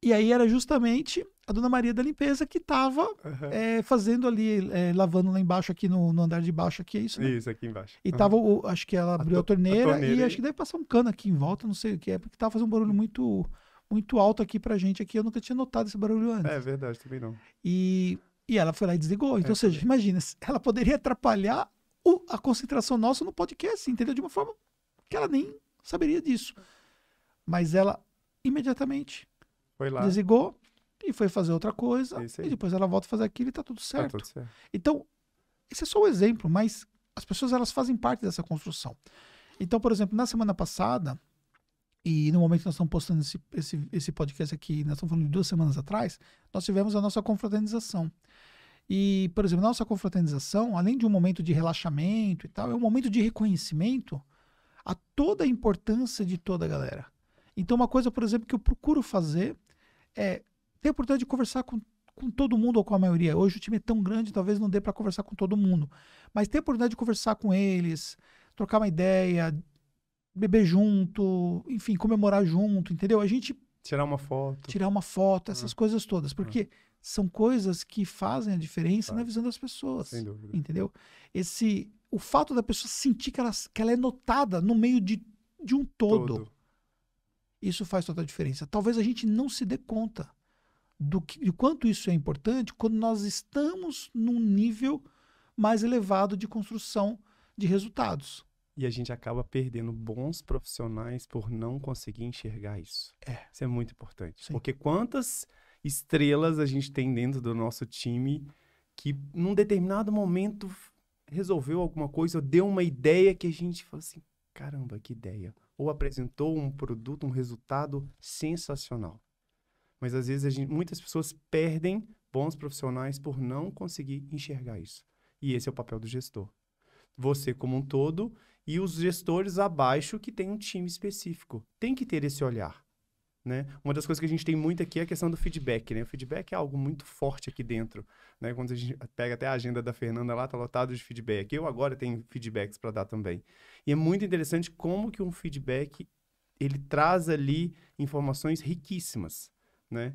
E aí era justamente a dona Maria da Limpeza que estava uhum. é, eh, fazendo ali, é, lavando lá embaixo, aqui no, no, andar de baixo, aqui, é isso? Né? Isso, aqui embaixo. E tava, uhum. o, acho que ela abriu a, a, torneira, a torneira, e acho que deve passar um cano aqui em volta, não sei o que é, porque tava fazendo um barulho muito muito alto aqui pra gente aqui, eu nunca tinha notado esse barulho antes. É verdade, também não. E, e ela foi lá e desligou. Então, é, ou seja, imagina, ela poderia atrapalhar o, a concentração nossa no podcast, entendeu? De uma forma que ela nem saberia disso. Mas ela imediatamente foi lá. desligou e foi fazer outra coisa. É e depois ela volta a fazer aquilo e tá tudo certo. Tá tudo certo. Então, esse é só um exemplo, mas as pessoas elas fazem parte dessa construção. Então, por exemplo, na semana passada, e no momento que nós estamos postando esse, esse, esse podcast aqui, nós estamos falando de duas semanas atrás, nós tivemos a nossa confraternização. E, por exemplo, nossa confraternização, além de um momento de relaxamento e tal, é um momento de reconhecimento a toda a importância de toda a galera. Então, uma coisa, por exemplo, que eu procuro fazer é ter a oportunidade de conversar com, com todo mundo ou com a maioria. Hoje o time é tão grande, talvez não dê para conversar com todo mundo. Mas ter a oportunidade de conversar com eles, trocar uma ideia, beber junto, enfim, comemorar junto, entendeu? A gente Tirar uma foto. Tirar uma foto, essas ah. coisas todas. Porque ah. são coisas que fazem a diferença ah. na visão das pessoas. Sem dúvida. Entendeu? Esse, o fato da pessoa sentir que ela, que ela é notada no meio de, de um todo, todo. Isso faz toda a diferença. Talvez a gente não se dê conta do que, de quanto isso é importante quando nós estamos num nível mais elevado de construção de resultados. E a gente acaba perdendo bons profissionais por não conseguir enxergar isso. É. Isso é muito importante. Sim. Porque quantas estrelas a gente tem dentro do nosso time que num determinado momento resolveu alguma coisa, ou deu uma ideia que a gente falou assim, caramba, que ideia. Ou apresentou um produto, um resultado sensacional. Mas às vezes gente, muitas pessoas perdem bons profissionais por não conseguir enxergar isso. E esse é o papel do gestor. Você como um todo e os gestores abaixo que tem um time específico. Tem que ter esse olhar. Né? Uma das coisas que a gente tem muito aqui é a questão do feedback, né? O feedback é algo muito forte aqui dentro, né? Quando a gente pega até a agenda da Fernanda lá, tá lotado de feedback. Eu agora tenho feedbacks para dar também. E é muito interessante como que um feedback ele traz ali informações riquíssimas, né?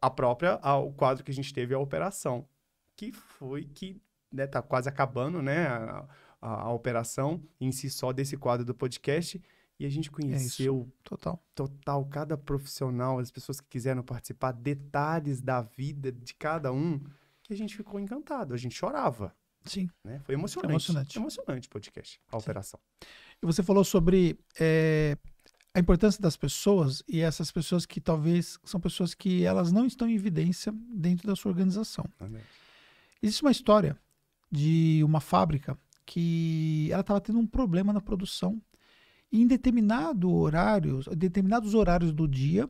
A própria o quadro que a gente teve a operação, que foi que né, tá quase acabando, né? A, a, a operação em si só desse quadro do podcast. E a gente é conheceu é total. total cada profissional, as pessoas que quiseram participar, detalhes da vida de cada um, que a gente ficou encantado, a gente chorava. Sim. Né? Foi emocionante. Emocionante. Emocionante o podcast, a Sim. operação. E você falou sobre é, a importância das pessoas e essas pessoas que talvez são pessoas que elas não estão em evidência dentro da sua organização. Amém. Existe uma história de uma fábrica que ela estava tendo um problema na produção. E em determinado horário, determinados horários do dia,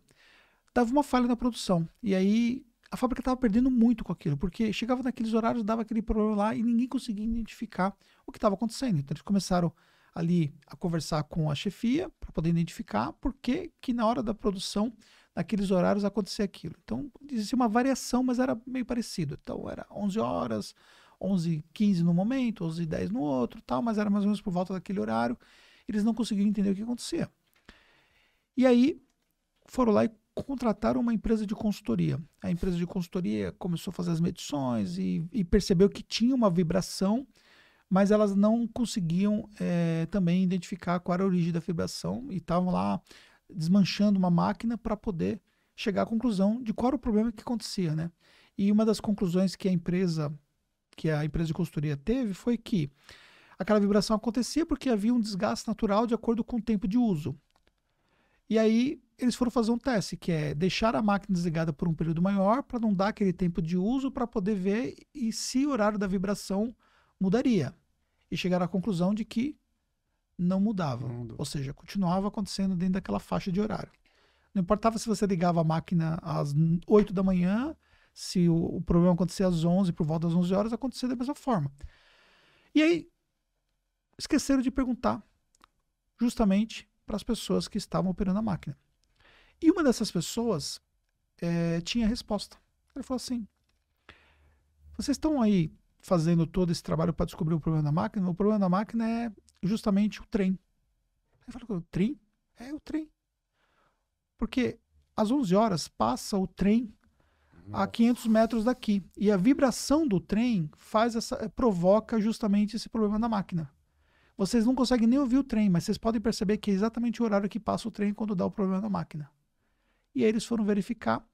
dava uma falha na produção. E aí a fábrica estava perdendo muito com aquilo, porque chegava naqueles horários, dava aquele problema lá e ninguém conseguia identificar o que estava acontecendo. Então eles começaram ali a conversar com a chefia para poder identificar por que, que na hora da produção, naqueles horários, acontecia aquilo. Então existia uma variação, mas era meio parecido. Então era 11 horas, 11 15 no momento, 11 10 no outro, tal, mas era mais ou menos por volta daquele horário. Eles não conseguiram entender o que acontecia. E aí foram lá e contrataram uma empresa de consultoria. A empresa de consultoria começou a fazer as medições e, e percebeu que tinha uma vibração, mas elas não conseguiam é, também identificar qual era a origem da vibração e estavam lá desmanchando uma máquina para poder chegar à conclusão de qual era o problema que acontecia, né? E uma das conclusões que a empresa que a empresa de consultoria teve foi que aquela vibração acontecia porque havia um desgaste natural de acordo com o tempo de uso. E aí eles foram fazer um teste, que é deixar a máquina desligada por um período maior para não dar aquele tempo de uso para poder ver e se o horário da vibração mudaria. E chegaram à conclusão de que não mudava, ou seja, continuava acontecendo dentro daquela faixa de horário. Não importava se você ligava a máquina às 8 da manhã se o, o problema acontecer às 11, por volta das 11 horas, acontecer da mesma forma. E aí, esqueceram de perguntar justamente para as pessoas que estavam operando a máquina. E uma dessas pessoas é, tinha a resposta. Ele falou assim: vocês estão aí fazendo todo esse trabalho para descobrir o problema da máquina? O problema da máquina é justamente o trem. Ele falou: o trem? É o trem. Porque às 11 horas passa o trem nossa. a 500 metros daqui. E a vibração do trem faz essa, provoca justamente esse problema na máquina. Vocês não conseguem nem ouvir o trem, mas vocês podem perceber que é exatamente o horário que passa o trem quando dá o problema da máquina. E aí eles foram verificar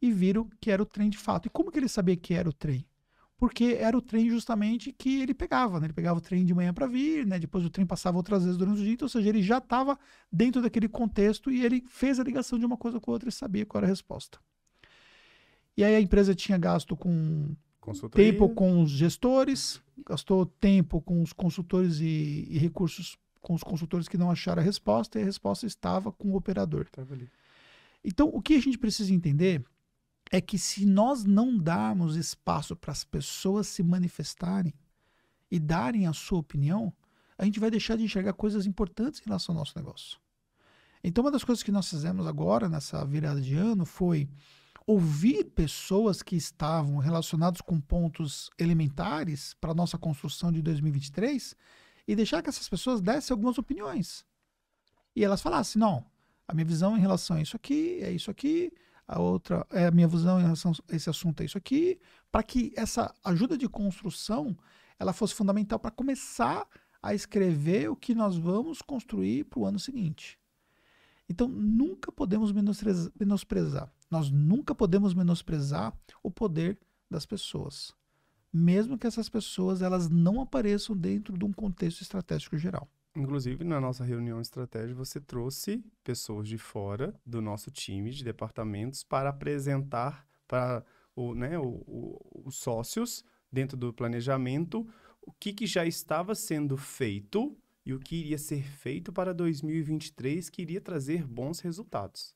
e viram que era o trem de fato. E como que ele sabia que era o trem? Porque era o trem justamente que ele pegava, né? Ele pegava o trem de manhã para vir, né? Depois o trem passava outras vezes durante o dia, então, ou seja, ele já estava dentro daquele contexto e ele fez a ligação de uma coisa com a outra e sabia qual era a resposta. E aí a empresa tinha gasto com tempo com os gestores, gastou tempo com os consultores e, e, recursos com os consultores que não acharam a resposta, e a resposta estava com o operador. Então, o que a gente precisa entender é que se nós não darmos espaço para as pessoas se manifestarem e darem a sua opinião, a gente vai deixar de enxergar coisas importantes em relação ao nosso negócio. Então, uma das coisas que nós fizemos agora nessa virada de ano foi ouvir pessoas que estavam relacionadas com pontos elementares para a nossa construção de 2023 e deixar que essas pessoas dessem algumas opiniões. E elas falassem, não, a minha visão em relação a isso aqui, é isso aqui, a outra é a minha visão em relação a esse assunto, é isso aqui, para que essa ajuda de construção ela fosse fundamental para começar a escrever o que nós vamos construir para o ano seguinte. Então, nunca podemos menosprezar nós nunca podemos menosprezar o poder das pessoas, mesmo que essas pessoas elas não apareçam dentro de um contexto estratégico geral. Inclusive, na nossa reunião estratégica, você trouxe pessoas de fora do nosso time de departamentos para apresentar para o, né, o, o, os sócios dentro do planejamento o que, que já estava sendo feito e o que iria ser feito para 2023 que iria trazer bons resultados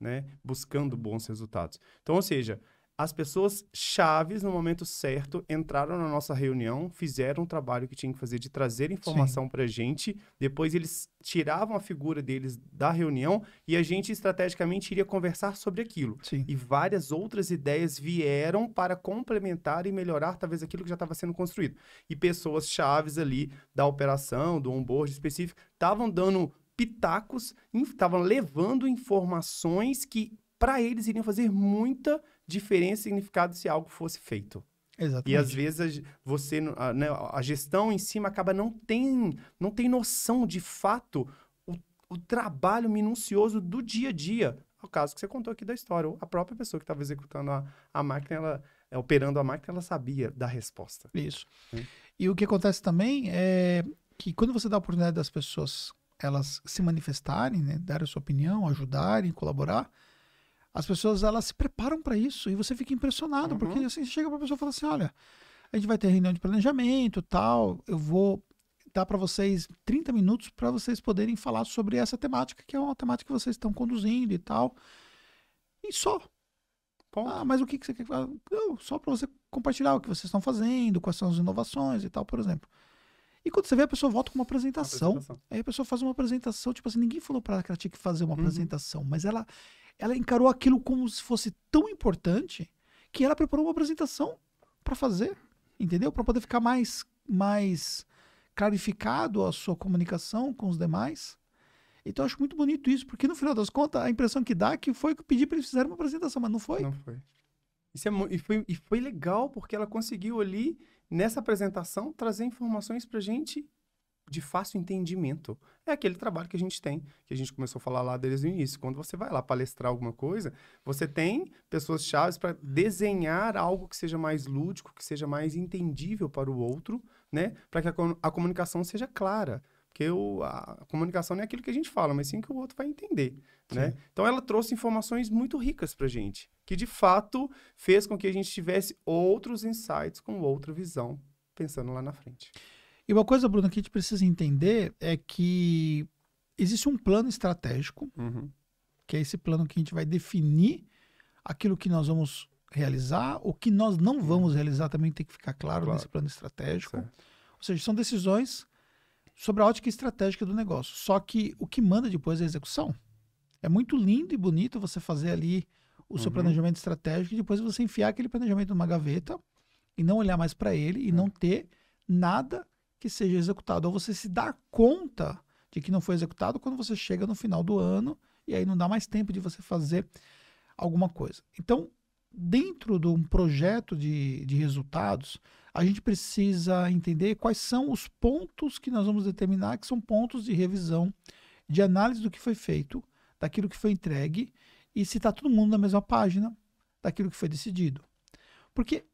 né, buscando bons resultados. Então, ou seja, as pessoas chaves no momento certo entraram na nossa reunião, fizeram o trabalho que tinham que fazer de trazer informação para a gente. Depois eles tiravam a figura deles da reunião e a gente estrategicamente iria conversar sobre aquilo. Sim. E várias outras ideias vieram para complementar e melhorar talvez aquilo que já estava sendo construído. E pessoas chaves ali da operação, do onboard específico, estavam dando pitacos, estavam levando informações que para eles iriam fazer muita diferença e significado se algo fosse feito. Exatamente. E às vezes você, a, né, a gestão em cima acaba não tem, não tem noção de fato o, o trabalho minucioso do dia a dia. É o caso que você contou aqui da história, a própria pessoa que estava executando a, a máquina, ela é, operando a máquina, ela sabia da resposta. Isso. Hum. E o que acontece também é que quando você dá a oportunidade das pessoas elas se manifestarem, né, darem sua opinião, ajudarem, colaborar, as pessoas elas se preparam para isso e você fica impressionado, uhum. porque assim, você chega para a pessoa e fala assim: olha, a gente vai ter reunião de planejamento tal, eu vou dar para vocês 30 minutos para vocês poderem falar sobre essa temática, que é uma temática que vocês estão conduzindo e tal. E só. ponto. Ah, mas o que, que você quer falar? Não, só para você compartilhar o que vocês estão fazendo, quais são as inovações e tal, por exemplo. E quando você vê, a pessoa volta com uma apresentação. Uma apresentação. Aí a pessoa faz uma apresentação, tipo assim, ninguém falou para ela que ela tinha que fazer uma uhum. apresentação, mas ela, ela encarou aquilo como se fosse tão importante que ela preparou uma apresentação para fazer, entendeu? Para poder ficar mais, mais clarificado a sua comunicação com os demais. Então eu acho muito bonito isso, porque no final das contas, a impressão que dá é que foi que eu pedi para eles fizerem uma apresentação, mas não foi. Não foi. Isso é, e, foi e foi legal, porque ela conseguiu ali nessa apresentação, trazer informações para a gente de fácil entendimento. É aquele trabalho que a gente tem, que a gente começou a falar lá desde o início. Quando você vai lá palestrar alguma coisa, você tem pessoas chaves para desenhar algo que seja mais lúdico, que seja mais entendível para o outro, né? Para que a, a comunicação seja clara. Porque o a comunicação não é aquilo que a gente fala, mas sim que o outro vai entender, né? sim. né? Então ela trouxe informações muito ricas para gente, que de fato fez com que a gente tivesse outros insights com outra visão, pensando lá na frente. E uma coisa, Bruno, que a gente precisa entender é que existe um plano estratégico, uhum. que é esse plano que a gente vai definir aquilo que nós vamos realizar, o que nós não vamos uhum. realizar também tem que ficar claro, claro. nesse plano estratégico. Certo. Ou seja, são decisões sobre a ótica estratégica do negócio. Só que o que manda depois é a execução. É muito lindo e bonito você fazer ali o uhum. seu planejamento estratégico e depois você enfiar aquele planejamento numa gaveta e não olhar mais para ele e é. não ter nada que seja executado. Ou você se dar conta de que não foi executado quando você chega no final do ano e aí não dá mais tempo de você fazer alguma coisa. Então, dentro de um projeto de, de resultados, a gente precisa entender quais são os pontos que nós vamos determinar, que são pontos de revisão, de análise do que foi feito, daquilo que foi entregue, e se está todo mundo na mesma página daquilo que foi decidido. Porque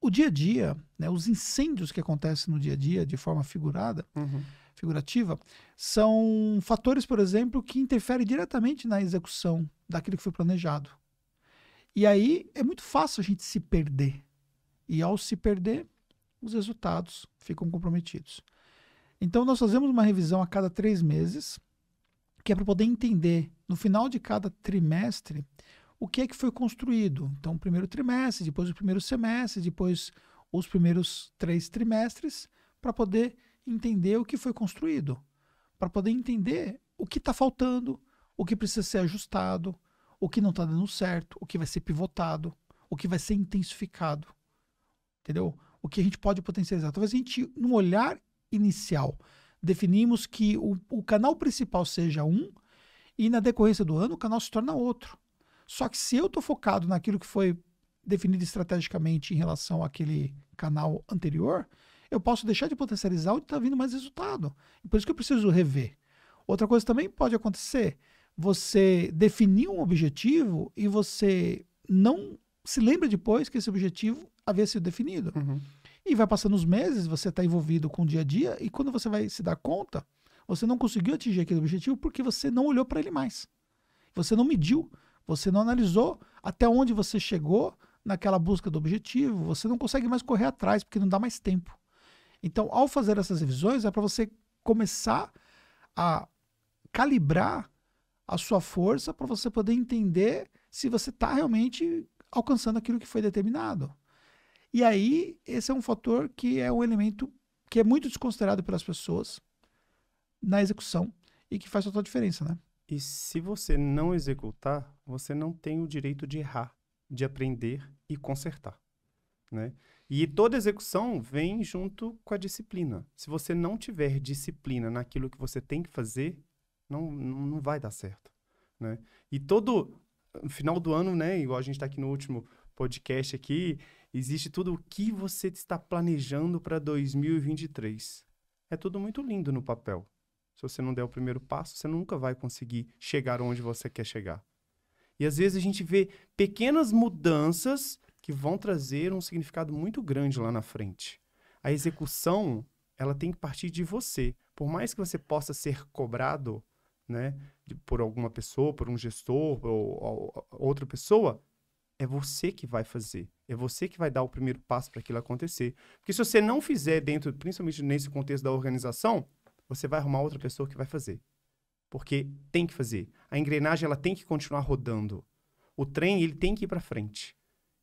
o dia a dia, né, os incêndios que acontecem no dia a dia de forma figurada, uhum. figurativa, são fatores, por exemplo, que interferem diretamente na execução daquilo que foi planejado. E aí é muito fácil a gente se perder. E ao se perder, os resultados ficam comprometidos. Então, nós fazemos uma revisão a cada três meses, que é para poder entender, no final de cada trimestre, o que é que foi construído. Então, o primeiro trimestre, depois o primeiro semestre, depois os primeiros três trimestres, para poder entender o que foi construído, para poder entender o que está faltando, o que precisa ser ajustado, o que não está dando certo, o que vai ser pivotado, o que vai ser intensificado entendeu? O que a gente pode potencializar. Talvez a gente, no olhar inicial, definimos que o, o canal principal seja um e na decorrência do ano o canal se torna outro. Só que se eu estou focado naquilo que foi definido estrategicamente em relação àquele canal anterior, eu posso deixar de potencializar onde está vindo mais resultado. Por isso que eu preciso rever. Outra coisa também pode acontecer: você definir um objetivo e você não se lembra depois que esse objetivo havia sido definido. Uhum. E vai passando os meses, você está envolvido com o dia a dia, e quando você vai se dar conta, você não conseguiu atingir aquele objetivo porque você não olhou para ele mais. Você não mediu, você não analisou até onde você chegou naquela busca do objetivo, você não consegue mais correr atrás porque não dá mais tempo. Então, ao fazer essas revisões, é para você começar a calibrar a sua força para você poder entender se você está realmente alcançando aquilo que foi determinado. E aí, esse é um fator que é um elemento que é muito desconsiderado pelas pessoas na execução e que faz total diferença, né? E se você não executar, você não tem o direito de errar, de aprender e consertar, né? E toda execução vem junto com a disciplina. Se você não tiver disciplina naquilo que você tem que fazer, não, não vai dar certo, né? E todo no final do ano, né? Igual a gente está aqui no último podcast aqui, existe tudo o que você está planejando para 2023. É tudo muito lindo no papel. Se você não der o primeiro passo, você nunca vai conseguir chegar onde você quer chegar. E às vezes a gente vê pequenas mudanças que vão trazer um significado muito grande lá na frente. A execução, ela tem que partir de você. Por mais que você possa ser cobrado, né? De, por alguma pessoa, por um gestor ou, ou, outra pessoa, é você que vai fazer. É você que vai dar o primeiro passo para aquilo acontecer. Porque se você não fizer dentro, principalmente nesse contexto da organização, você vai arrumar outra pessoa que vai fazer. Porque tem que fazer. A engrenagem ela tem que continuar rodando. O trem ele tem que ir para frente.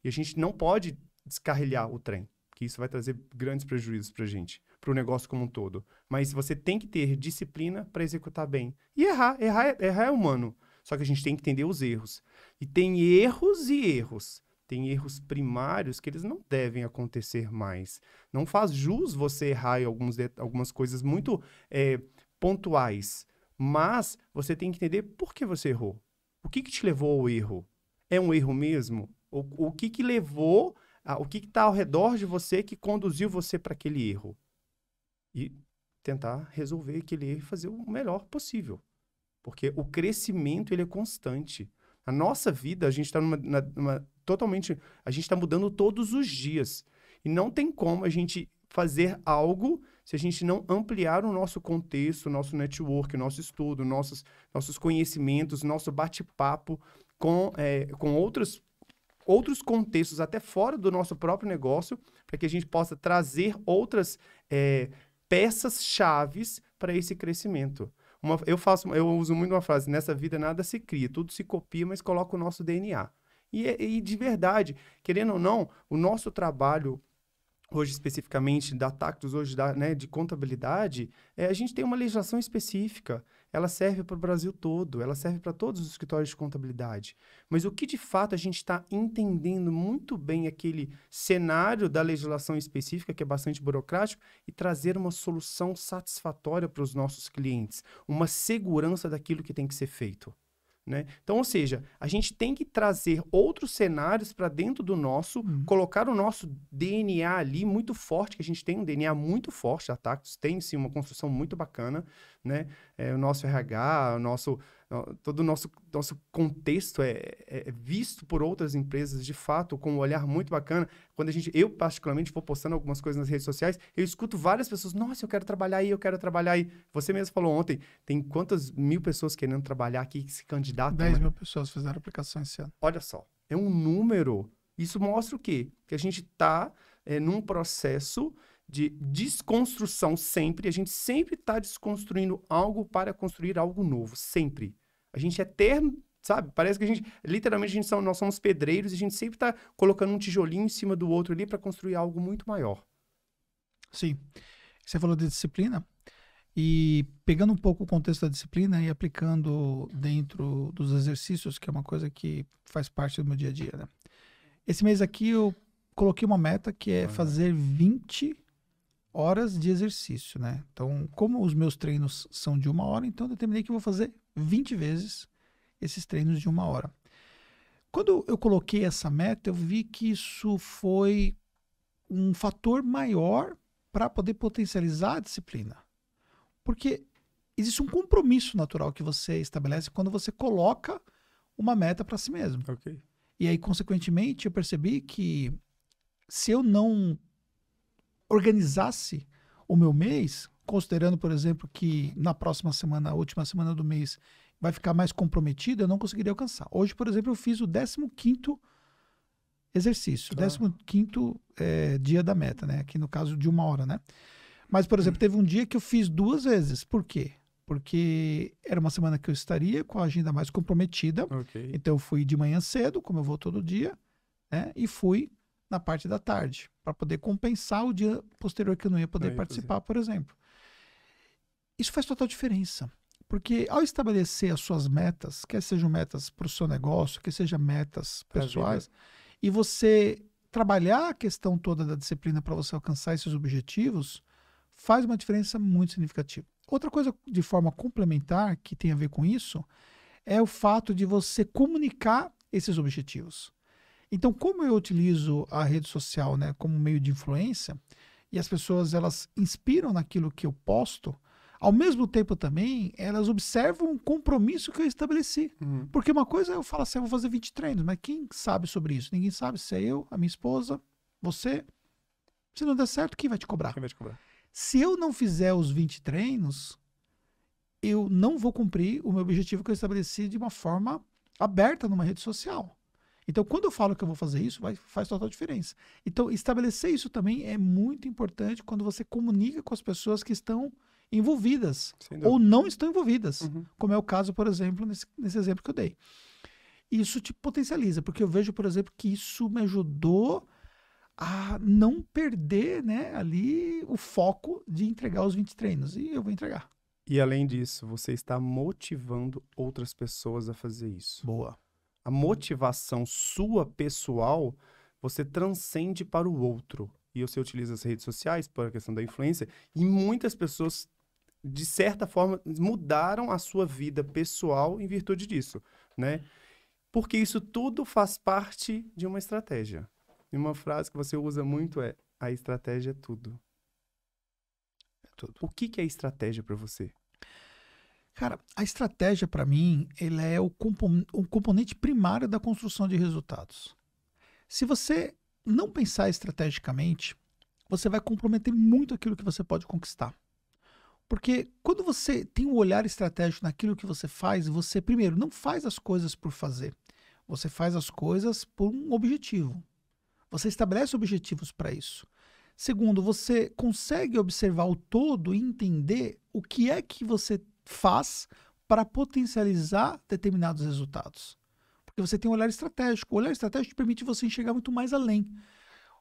E a gente não pode descarrilhar o trem, que isso vai trazer grandes prejuízos para a gente para o negócio como um todo. Mas você tem que ter disciplina para executar bem. E errar, errar, é, errar é humano. Só que a gente tem que entender os erros. E tem erros e erros. Tem erros primários que eles não devem acontecer mais. Não faz jus você errar em alguns algumas coisas muito é, pontuais. Mas você tem que entender por que você errou. O que, que te levou ao erro? É um erro mesmo? O, o que, que levou, a, o que está ao redor de você que conduziu você para aquele erro? e tentar resolver aquele erro e fazer o melhor possível. Porque o crescimento, ele é constante. A nossa vida, a gente está numa, numa, totalmente... A gente está mudando todos os dias. E não tem como a gente fazer algo se a gente não ampliar o nosso contexto, o nosso network, o nosso estudo, nossos, nossos conhecimentos, nosso bate-papo com, é, com outros outros contextos até fora do nosso próprio negócio, para que a gente possa trazer outras é, peças chaves para esse crescimento. Uma, eu faço, eu uso muito uma frase: nessa vida nada se cria, tudo se copia, mas coloca o nosso DNA. E, é, e de verdade, querendo ou não, o nosso trabalho hoje especificamente da Tactus, hoje da, né, de contabilidade, é, a gente tem uma legislação específica ela serve para o Brasil todo, ela serve para todos os escritórios de contabilidade. Mas o que de fato a gente está entendendo muito bem aquele cenário da legislação específica, que é bastante burocrático, e trazer uma solução satisfatória para os nossos clientes, uma segurança daquilo que tem que ser feito. Né? Então, ou seja, a gente tem que trazer outros cenários para dentro do nosso, uhum. colocar o nosso DNA ali muito forte, que a gente tem um DNA muito forte, a Tactus tá, tem sim uma construção muito bacana, né? É, o nosso RH, o nosso todo o nosso, nosso contexto é, é, é, visto por outras empresas, de fato, com um olhar muito bacana. Quando a gente, eu particularmente, vou postando algumas coisas nas redes sociais, eu escuto várias pessoas, nossa, eu quero trabalhar aí, eu quero trabalhar aí. Você mesmo falou ontem, tem quantas mil pessoas querendo trabalhar aqui, que se candidatam? 10 né? mil pessoas fizeram aplicação esse ano. Olha só, é um número. Isso mostra o quê? Que a gente está é, num processo de desconstrução sempre. A gente sempre está desconstruindo algo para construir algo novo, sempre. A gente é eterno, sabe? Parece que a gente, literalmente, a gente são, nós somos pedreiros e a gente sempre está colocando um tijolinho em cima do outro ali para construir algo muito maior. Sim. Você falou de disciplina. E pegando um pouco o contexto da disciplina e aplicando dentro dos exercícios, que é uma coisa que faz parte do meu dia a dia, né? Esse mês aqui eu coloquei uma meta que é fazer 20 horas de exercício, né? Então, como os meus treinos são de uma hora, então eu determinei que eu vou fazer 20 vezes esses treinos de uma hora. Quando eu coloquei essa meta, eu vi que isso foi um fator maior para poder potencializar a disciplina. Porque existe um compromisso natural que você estabelece quando você coloca uma meta para si mesmo. Okay. E aí, consequentemente, eu percebi que se eu não organizasse o meu mês, considerando, por exemplo, que na próxima semana, a última semana do mês, vai ficar mais comprometido, eu não conseguiria alcançar. Hoje, por exemplo, eu fiz o 15 exercício, ah. Tá. 15 é, dia da meta, né? Aqui no caso de uma hora, né? Mas, por exemplo, teve um dia que eu fiz duas vezes. Por quê? Porque era uma semana que eu estaria com a agenda mais comprometida. Okay. Então, eu fui de manhã cedo, como eu vou todo dia, né? E fui na parte da tarde, para poder compensar o dia posterior que eu não ia poder ia participar, fazer. por exemplo. Isso faz total diferença, porque ao estabelecer as suas metas, quer sejam metas para o seu negócio, quer sejam metas pessoais, e você trabalhar a questão toda da disciplina para você alcançar esses objetivos, faz uma diferença muito significativa. Outra coisa de forma complementar que tem a ver com isso é o fato de você comunicar esses objetivos. Então, como eu utilizo a rede social né, como meio de influência e as pessoas elas inspiram naquilo que eu posto, ao mesmo tempo também elas observam um compromisso que eu estabeleci. Uhum. Porque uma coisa eu falo assim, eu vou fazer 20 treinos, mas quem sabe sobre isso? Ninguém sabe se é eu, a minha esposa, você. Se não der certo, quem vai te cobrar? Quem vai te cobrar? Se eu não fizer os 20 treinos, eu não vou cumprir o meu objetivo que eu estabeleci de uma forma aberta numa rede social. Então, quando eu falo que eu vou fazer isso, vai, faz total diferença. Então, estabelecer isso também é muito importante quando você comunica com as pessoas que estão envolvidas ou não estão envolvidas, uhum. como é o caso, por exemplo, nesse, nesse exemplo que eu dei. Isso te potencializa, porque eu vejo, por exemplo, que isso me ajudou a não perder né, ali o foco de entregar os 20 treinos. E eu vou entregar. E além disso, você está motivando outras pessoas a fazer isso. Boa. A motivação sua pessoal, você transcende para o outro. E você utiliza as redes sociais por a questão da influência. E muitas pessoas, de certa forma, mudaram a sua vida pessoal em virtude disso, né? Porque isso tudo faz parte de uma estratégia. E uma frase que você usa muito é: a estratégia é tudo. É tudo. O que, que é estratégia para você? Cara, a estratégia para mim, ela é o, compon o componente primário da construção de resultados. Se você não pensar estrategicamente, você vai comprometer muito aquilo que você pode conquistar. Porque quando você tem um olhar estratégico naquilo que você faz, você primeiro não faz as coisas por fazer. Você faz as coisas por um objetivo. Você estabelece objetivos para isso. Segundo, você consegue observar o todo e entender o que é que você faz para potencializar determinados resultados. Porque você tem um olhar estratégico. O olhar estratégico permite você enxergar muito mais além.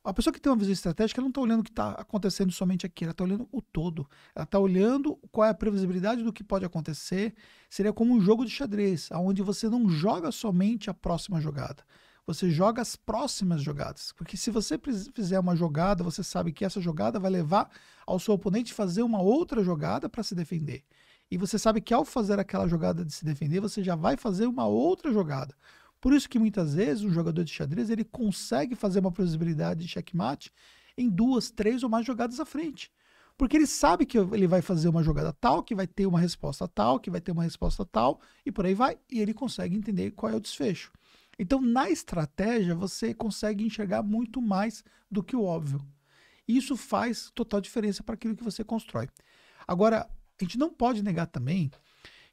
A pessoa que tem uma visão estratégica, ela não está olhando o que está acontecendo somente aqui, ela está olhando o todo. Ela está olhando qual é a previsibilidade do que pode acontecer. Seria como um jogo de xadrez, onde você não joga somente a próxima jogada. Você joga as próximas jogadas. Porque se você fizer uma jogada, você sabe que essa jogada vai levar ao seu oponente fazer uma outra jogada para se defender. E você sabe que ao fazer aquela jogada de se defender, você já vai fazer uma outra jogada. Por isso que muitas vezes o jogador de xadrez ele consegue fazer uma possibilidade de checkmate em duas, três ou mais jogadas à frente. Porque ele sabe que ele vai fazer uma jogada tal, que vai ter uma resposta tal, que vai ter uma resposta tal, e por aí vai, e ele consegue entender qual é o desfecho. Então, na estratégia, você consegue enxergar muito mais do que o óbvio. e Isso faz total diferença para aquilo que você constrói. Agora, a gente não pode negar também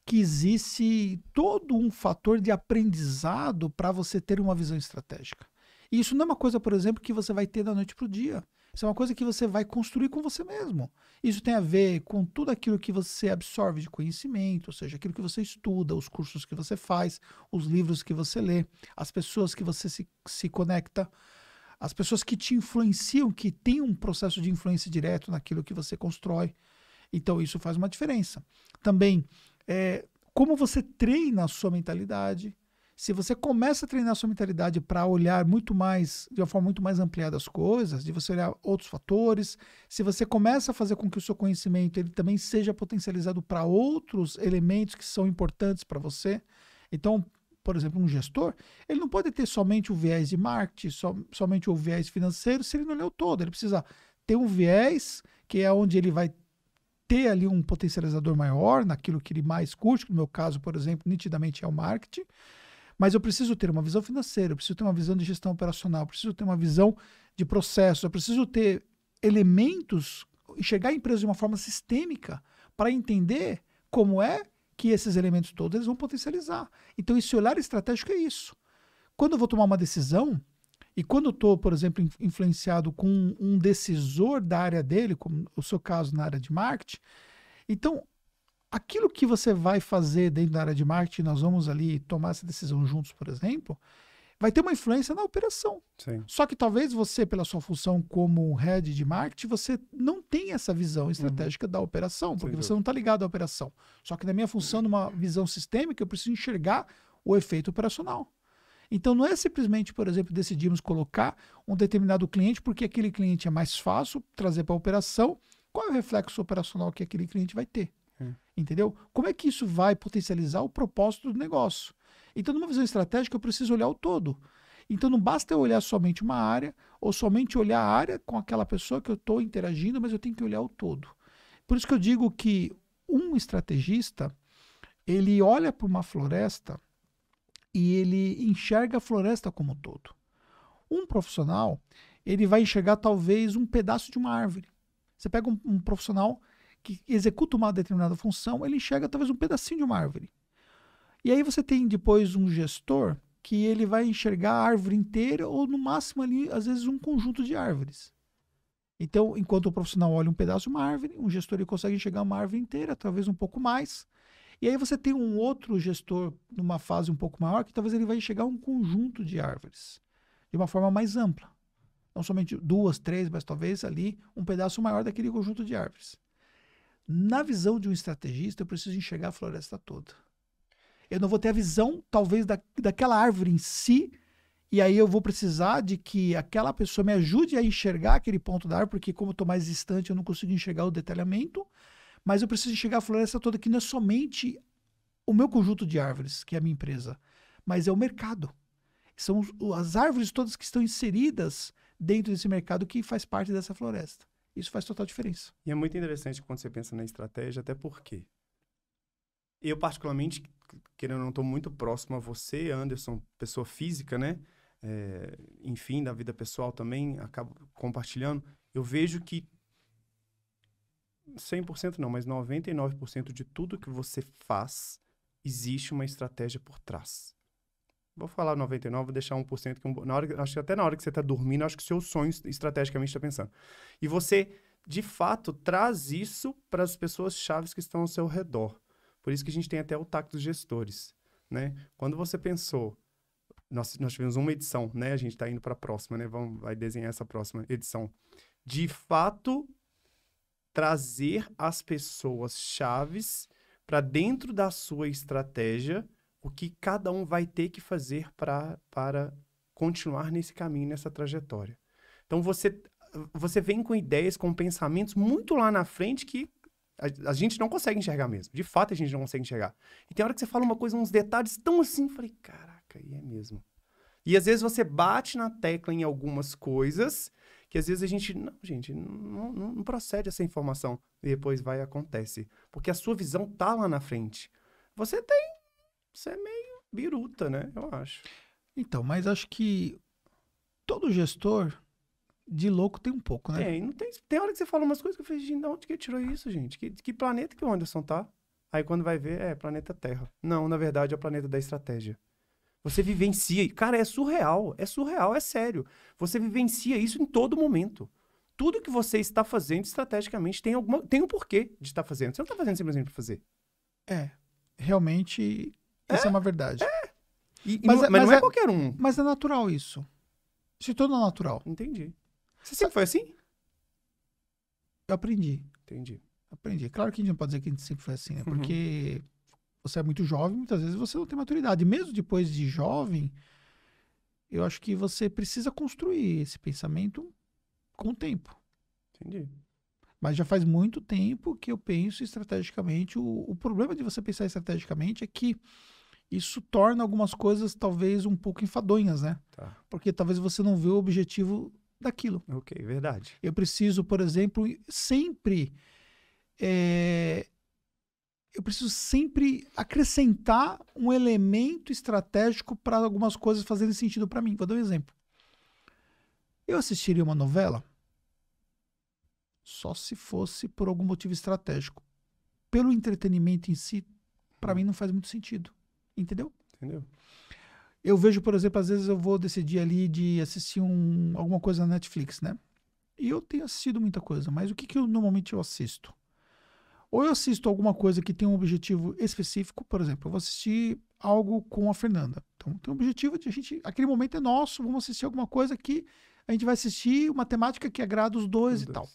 que existe todo um fator de aprendizado para você ter uma visão estratégica. E isso não é uma coisa, por exemplo, que você vai ter da noite para o dia. Isso é uma coisa que você vai construir com você mesmo. Isso tem a ver com tudo aquilo que você absorve de conhecimento, ou seja, aquilo que você estuda, os cursos que você faz, os livros que você lê, as pessoas que você se, se conecta, as pessoas que te influenciam, que têm um processo de influência direto naquilo que você constrói. Então, isso faz uma diferença. Também, é, como você treina a sua mentalidade. Se você começa a treinar a sua mentalidade para olhar muito mais, de uma forma muito mais ampliada as coisas, de você olhar outros fatores, se você começa a fazer com que o seu conhecimento ele também seja potencializado para outros elementos que são importantes para você. Então, por exemplo, um gestor, ele não pode ter somente o viés de marketing, somente o viés financeiro, se ele não leu todo. Ele precisa ter um viés que é onde ele vai ter ali um potencializador maior naquilo que ele mais curte, no meu caso, por exemplo, nitidamente é o marketing, mas eu preciso ter uma visão financeira, eu preciso ter uma visão de gestão operacional, eu preciso ter uma visão de processo, eu preciso ter elementos, enxergar a empresa de uma forma sistêmica para entender como é que esses elementos todos eles vão potencializar. Então, esse olhar estratégico é isso. Quando eu vou tomar uma decisão, e quando eu estou, por exemplo, influenciado com um decisor da área dele, como o seu caso na área de marketing, então aquilo que você vai fazer dentro da área de marketing, nós vamos ali tomar essa decisão juntos, por exemplo, vai ter uma influência na operação. Sim. Só que talvez você, pela sua função como head de marketing, você não tem essa visão uhum. estratégica uhum. da operação, porque Sem você dúvida. não está ligado à operação. Só que na minha função, numa visão sistêmica, eu preciso enxergar o efeito operacional. Então não é simplesmente, por exemplo, decidimos colocar um determinado cliente porque aquele cliente é mais fácil trazer para a operação. Qual é o reflexo operacional que aquele cliente vai ter? É. Entendeu? Como é que isso vai potencializar o propósito do negócio? Então, numa visão estratégica, eu preciso olhar o todo. Então não basta eu olhar somente uma área ou somente olhar a área com aquela pessoa que eu estou interagindo, mas eu tenho que olhar o todo. Por isso que eu digo que um estrategista ele olha para uma floresta e ele enxerga a floresta como um todo. Um profissional, ele vai enxergar talvez um pedaço de uma árvore. Você pega um, um profissional que executa uma determinada função, ele enxerga talvez um pedacinho de uma árvore. E aí você tem depois um gestor que ele vai enxergar a árvore inteira ou no máximo ali, às vezes, um conjunto de árvores. Então, enquanto o profissional olha um pedaço de uma árvore, um gestor ele consegue enxergar uma árvore inteira, talvez um pouco mais, e aí você tem um outro gestor numa fase um pouco maior que talvez ele vai enxergar um conjunto de árvores de uma forma mais ampla. Não somente duas, três, mas talvez ali um pedaço maior daquele conjunto de árvores. Na visão de um estrategista, eu preciso enxergar a floresta toda. Eu não vou ter a visão, talvez, da, daquela árvore em si, e aí eu vou precisar de que aquela pessoa me ajude a enxergar aquele ponto da árvore, porque como eu estou mais distante, eu não consigo enxergar o detalhamento, mas eu preciso enxergar a floresta toda, que não é somente o meu conjunto de árvores, que é a minha empresa, mas é o mercado. São as árvores todas que estão inseridas dentro desse mercado que faz parte dessa floresta. Isso faz total diferença. E é muito interessante quando você pensa na estratégia, até porque eu, particularmente, querendo ou não, estou muito próximo a você, Anderson, pessoa física, né? É, enfim, da vida pessoal também, acabo compartilhando. Eu vejo que 100% não, mas 99% de tudo que você faz, existe uma estratégia por trás. Vou falar 99, vou deixar 1%, que um, na hora, acho que até na hora que você está dormindo, acho que seu sonho estrategicamente está pensando. E você, de fato, traz isso para as pessoas chaves que estão ao seu redor. Por isso que a gente tem até o tacto dos gestores, né? Quando você pensou, nós, nós tivemos uma edição, né? A gente está indo para a próxima, né? Vamos, vai desenhar essa próxima edição. De fato, trazer as pessoas chaves para dentro da sua estratégia o que cada um vai ter que fazer pra, para continuar nesse caminho, nessa trajetória. Então você você vem com ideias, com pensamentos muito lá na frente que a, a, gente não consegue enxergar mesmo. De fato, a gente não consegue enxergar. E tem hora que você fala uma coisa, uns detalhes tão assim, falei, caraca, e é mesmo. E às vezes você bate na tecla em algumas coisas que às vezes a gente, não, gente, não, não, não procede essa informação. E depois vai e acontece. Porque a sua visão tá lá na frente. Você tem. Você é meio biruta, né? Eu acho. Então, mas acho que todo gestor de louco tem um pouco, né? Tem, não tem. Tem hora que você fala umas coisas que eu falei, gente, de onde que tirou isso, gente? Que, que planeta que o Anderson tá? Aí quando vai ver, é planeta Terra. Não, na verdade é o planeta da estratégia. Você vivencia. Cara, é surreal. É surreal, é sério. Você vivencia isso em todo momento. Tudo que você está fazendo estrategicamente tem, alguma, tem um porquê de estar fazendo. Você não está fazendo simplesmente para fazer. É. Realmente, essa é, é uma verdade. É. E, mas, e é, não, mas, mas, não é, é qualquer um. Mas é natural isso. Se tudo é natural. Entendi. Você sempre foi assim? Eu aprendi. Entendi. Aprendi. Claro que a gente não pode dizer que a gente sempre foi assim, né? Uhum. Porque uhum você é muito jovem, muitas vezes você não tem maturidade. Mesmo depois de jovem, eu acho que você precisa construir esse pensamento com o tempo. Entendi. Mas já faz muito tempo que eu penso estrategicamente. O, o problema de você pensar estrategicamente é que isso torna algumas coisas talvez um pouco enfadonhas, né? Tá. Porque talvez você não vê o objetivo daquilo. Ok, verdade. Eu preciso, por exemplo, sempre é, eu preciso sempre acrescentar um elemento estratégico para algumas coisas fazerem sentido para mim. Vou dar um exemplo. Eu assistiria uma novela só se fosse por algum motivo estratégico. Pelo entretenimento em si, para mim não faz muito sentido. Entendeu? Entendeu? Eu vejo, por exemplo, às vezes eu vou decidir ali de assistir um, alguma coisa na Netflix, né? E eu tenho assistido muita coisa, mas o que, que eu, normalmente eu assisto? Ou eu assisto alguma coisa que tem um objetivo específico, por exemplo, eu vou assistir algo com a Fernanda. Então tem um objetivo de a gente, aquele momento é nosso, vamos assistir alguma coisa que a gente vai assistir uma temática que agrada os dois e tal.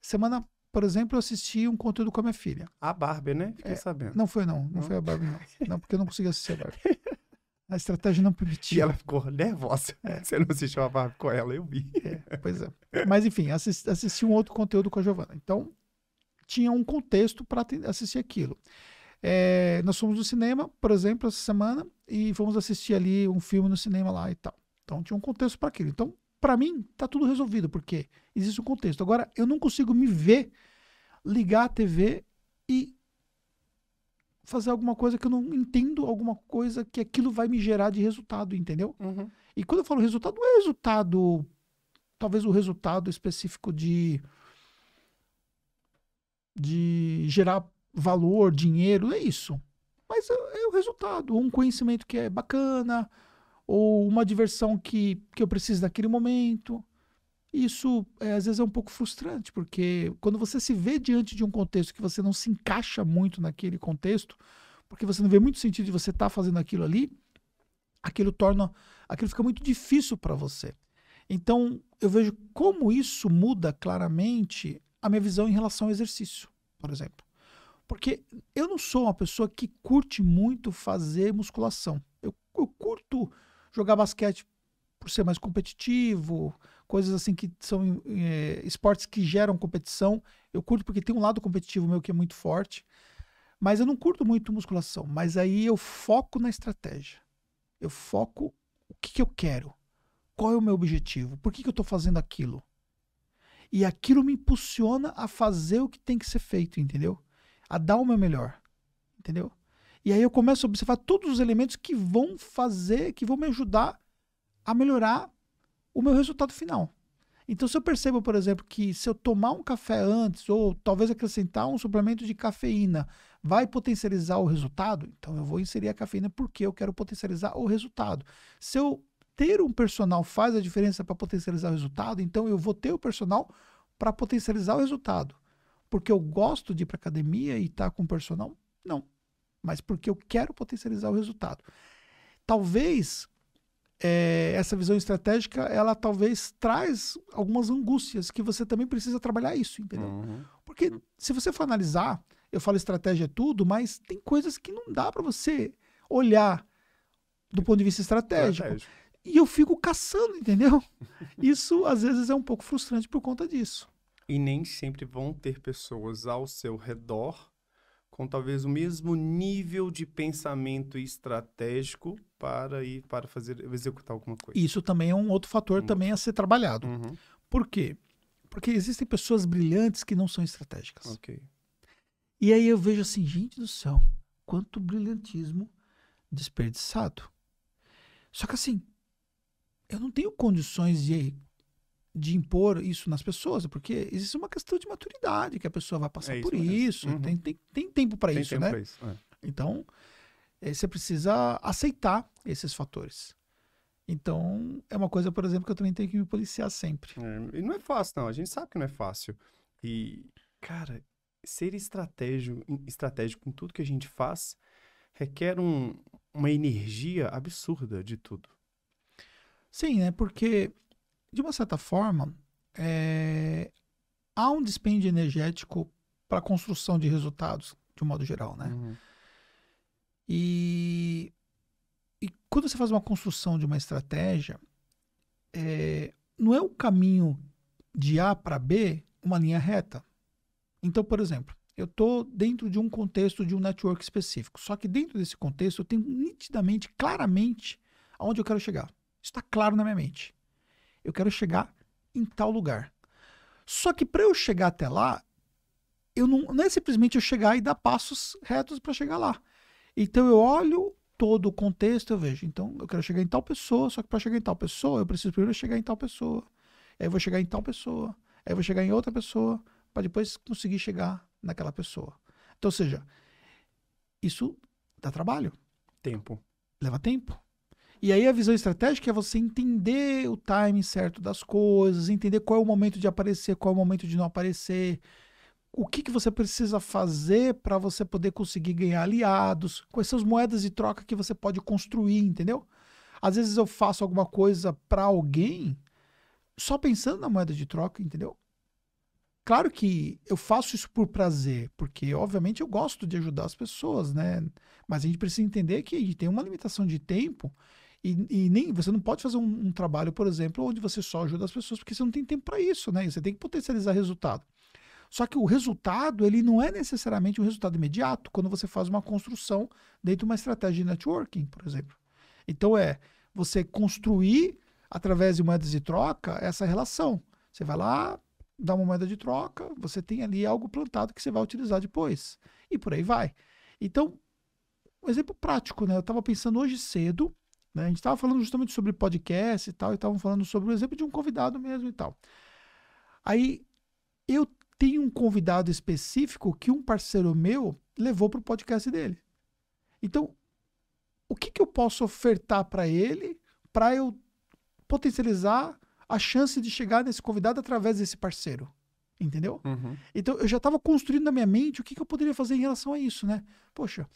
Semana por exemplo, eu assisti um conteúdo com a minha filha. A Barbie, né? Fiquei é, sabendo. Não foi, não. Não, não foi a Barbie, não. não. porque eu não consegui assistir a Barbie. A estratégia não permitia. E ela ficou nervosa. É. Você não assistiu a Barbie com ela, eu vi. É, pois é. Mas, enfim, assisti, assisti um outro conteúdo com a Giovana. Então, tinha um contexto para assistir aquilo. É, nós fomos no cinema, por exemplo, essa semana, e fomos assistir ali um filme no cinema lá e tal. Então tinha um contexto para aquilo. Então, para mim, tá tudo resolvido, porque existe um contexto. Agora, eu não consigo me ver ligar a TV e fazer alguma coisa que eu não entendo, alguma coisa que aquilo vai me gerar de resultado, entendeu? Uhum. E quando eu falo resultado, não é resultado, talvez o resultado específico de de gerar valor, dinheiro, é isso. Mas é, é o resultado, um conhecimento que é bacana, ou uma diversão que, que eu preciso naquele momento. Isso é, às vezes é um pouco frustrante, porque quando você se vê diante de um contexto que você não se encaixa muito naquele contexto, porque você não vê muito sentido de você estar tá fazendo aquilo ali, aquilo torna, aquilo fica muito difícil para você. Então, eu vejo como isso muda claramente a minha visão em relação ao exercício, por exemplo. Porque eu não sou uma pessoa que curte muito fazer musculação. Eu, eu curto jogar basquete por ser mais competitivo, coisas assim que são é, esportes que geram competição. Eu curto porque tem um lado competitivo meu que é muito forte. Mas eu não curto muito musculação. Mas aí eu foco na estratégia. Eu foco o que, que eu quero. Qual é o meu objetivo? Por que, que eu estou fazendo aquilo? E aquilo me impulsiona a fazer o que tem que ser feito, entendeu? A dar o meu melhor, entendeu? E aí eu começo a observar todos os elementos que vão fazer, que vão me ajudar a melhorar o meu resultado final. Então, se eu percebo, por exemplo, que se eu tomar um café antes ou talvez acrescentar um suplemento de cafeína vai potencializar o resultado, então eu vou inserir a cafeína porque eu quero potencializar o resultado. Se eu ter um personal faz a diferença para potencializar o resultado, então eu vou ter o personal para potencializar o resultado. Porque eu gosto de ir para academia e estar tá com personal? Não. Mas porque eu quero potencializar o resultado. Talvez é, essa visão estratégica, ela talvez traz algumas angústias que você também precisa trabalhar isso, entendeu? Uhum. Porque se você for analisar, eu falo estratégia é tudo, mas tem coisas que não dá para você olhar do ponto de vista estratégico. estratégico. E eu fico caçando, entendeu? Isso às vezes é um pouco frustrante por conta disso. E nem sempre vão ter pessoas ao seu redor com talvez o mesmo nível de pensamento estratégico para ir para fazer executar alguma coisa. Isso também é um outro fator um também outro. a ser trabalhado. Uhum. Por quê? Porque existem pessoas brilhantes que não são estratégicas. Ok. E aí eu vejo assim, gente do céu, quanto brilhantismo desperdiçado. Só que assim, eu não tenho condições de, de impor isso nas pessoas, porque existe uma questão de maturidade, que a pessoa vai passar é isso por isso, uhum. tem, tem, tem tempo para isso, tempo né? Pra isso. É. Então, eh, você precisa aceitar esses fatores. Então, é uma coisa, por exemplo, que eu também tenho que me policiar sempre. É, e não é fácil, não. A gente sabe que não é fácil. E, cara, ser estratégico, estratégico em tudo que a gente faz requer um, uma energia absurda de tudo. Sim, né? Porque, de uma certa forma, é... há um dispêndio energético para a construção de resultados, de um modo geral, né? Uhum. E... e quando você faz uma construção de uma estratégia, é... não é o caminho de A para B uma linha reta. Então, por exemplo, eu estou dentro de um contexto de um network específico. Só que dentro desse contexto eu tenho nitidamente, claramente, aonde eu quero chegar está claro na minha mente. Eu quero chegar em tal lugar. Só que para eu chegar até lá, eu não, não é simplesmente eu chegar e dar passos retos para chegar lá. Então eu olho todo o contexto, eu vejo. Então eu quero chegar em tal pessoa, só que para chegar em tal pessoa, eu preciso primeiro chegar em tal pessoa. Aí eu vou chegar em tal pessoa. Aí eu vou chegar em outra pessoa, para depois conseguir chegar naquela pessoa. Então, ou seja, isso dá trabalho. Tempo. Leva tempo. E aí a visão estratégica é você entender o timing certo das coisas, entender qual é o momento de aparecer, qual é o momento de não aparecer, o que, que você precisa fazer para você poder conseguir ganhar aliados, quais são as moedas de troca que você pode construir, entendeu? Às vezes eu faço alguma coisa para alguém só pensando na moeda de troca, entendeu? Claro que eu faço isso por prazer, porque obviamente eu gosto de ajudar as pessoas, né? Mas a gente precisa entender que a gente tem uma limitação de tempo e, e nem você não pode fazer um, um, trabalho, por exemplo, onde você só ajuda as pessoas, porque você não tem tempo para isso, né? Você tem que potencializar resultado. Só que o resultado, ele não é necessariamente um resultado imediato quando você faz uma construção dentro de uma estratégia de networking, por exemplo. Então é você construir através de moedas de troca essa relação. Você vai lá, dá uma moeda de troca, você tem ali algo plantado que você vai utilizar depois. E por aí vai. Então, um exemplo prático, né? Eu estava pensando hoje cedo né? A gente estava falando justamente sobre podcast e tal, e estavam falando sobre o exemplo de um convidado mesmo e tal. Aí eu tenho um convidado específico que um parceiro meu levou para o podcast dele. Então, o que, que eu posso ofertar para ele para eu potencializar a chance de chegar nesse convidado através desse parceiro? Entendeu? Uhum. Então, eu já estava construindo na minha mente o que, que eu poderia fazer em relação a isso, né? Poxa,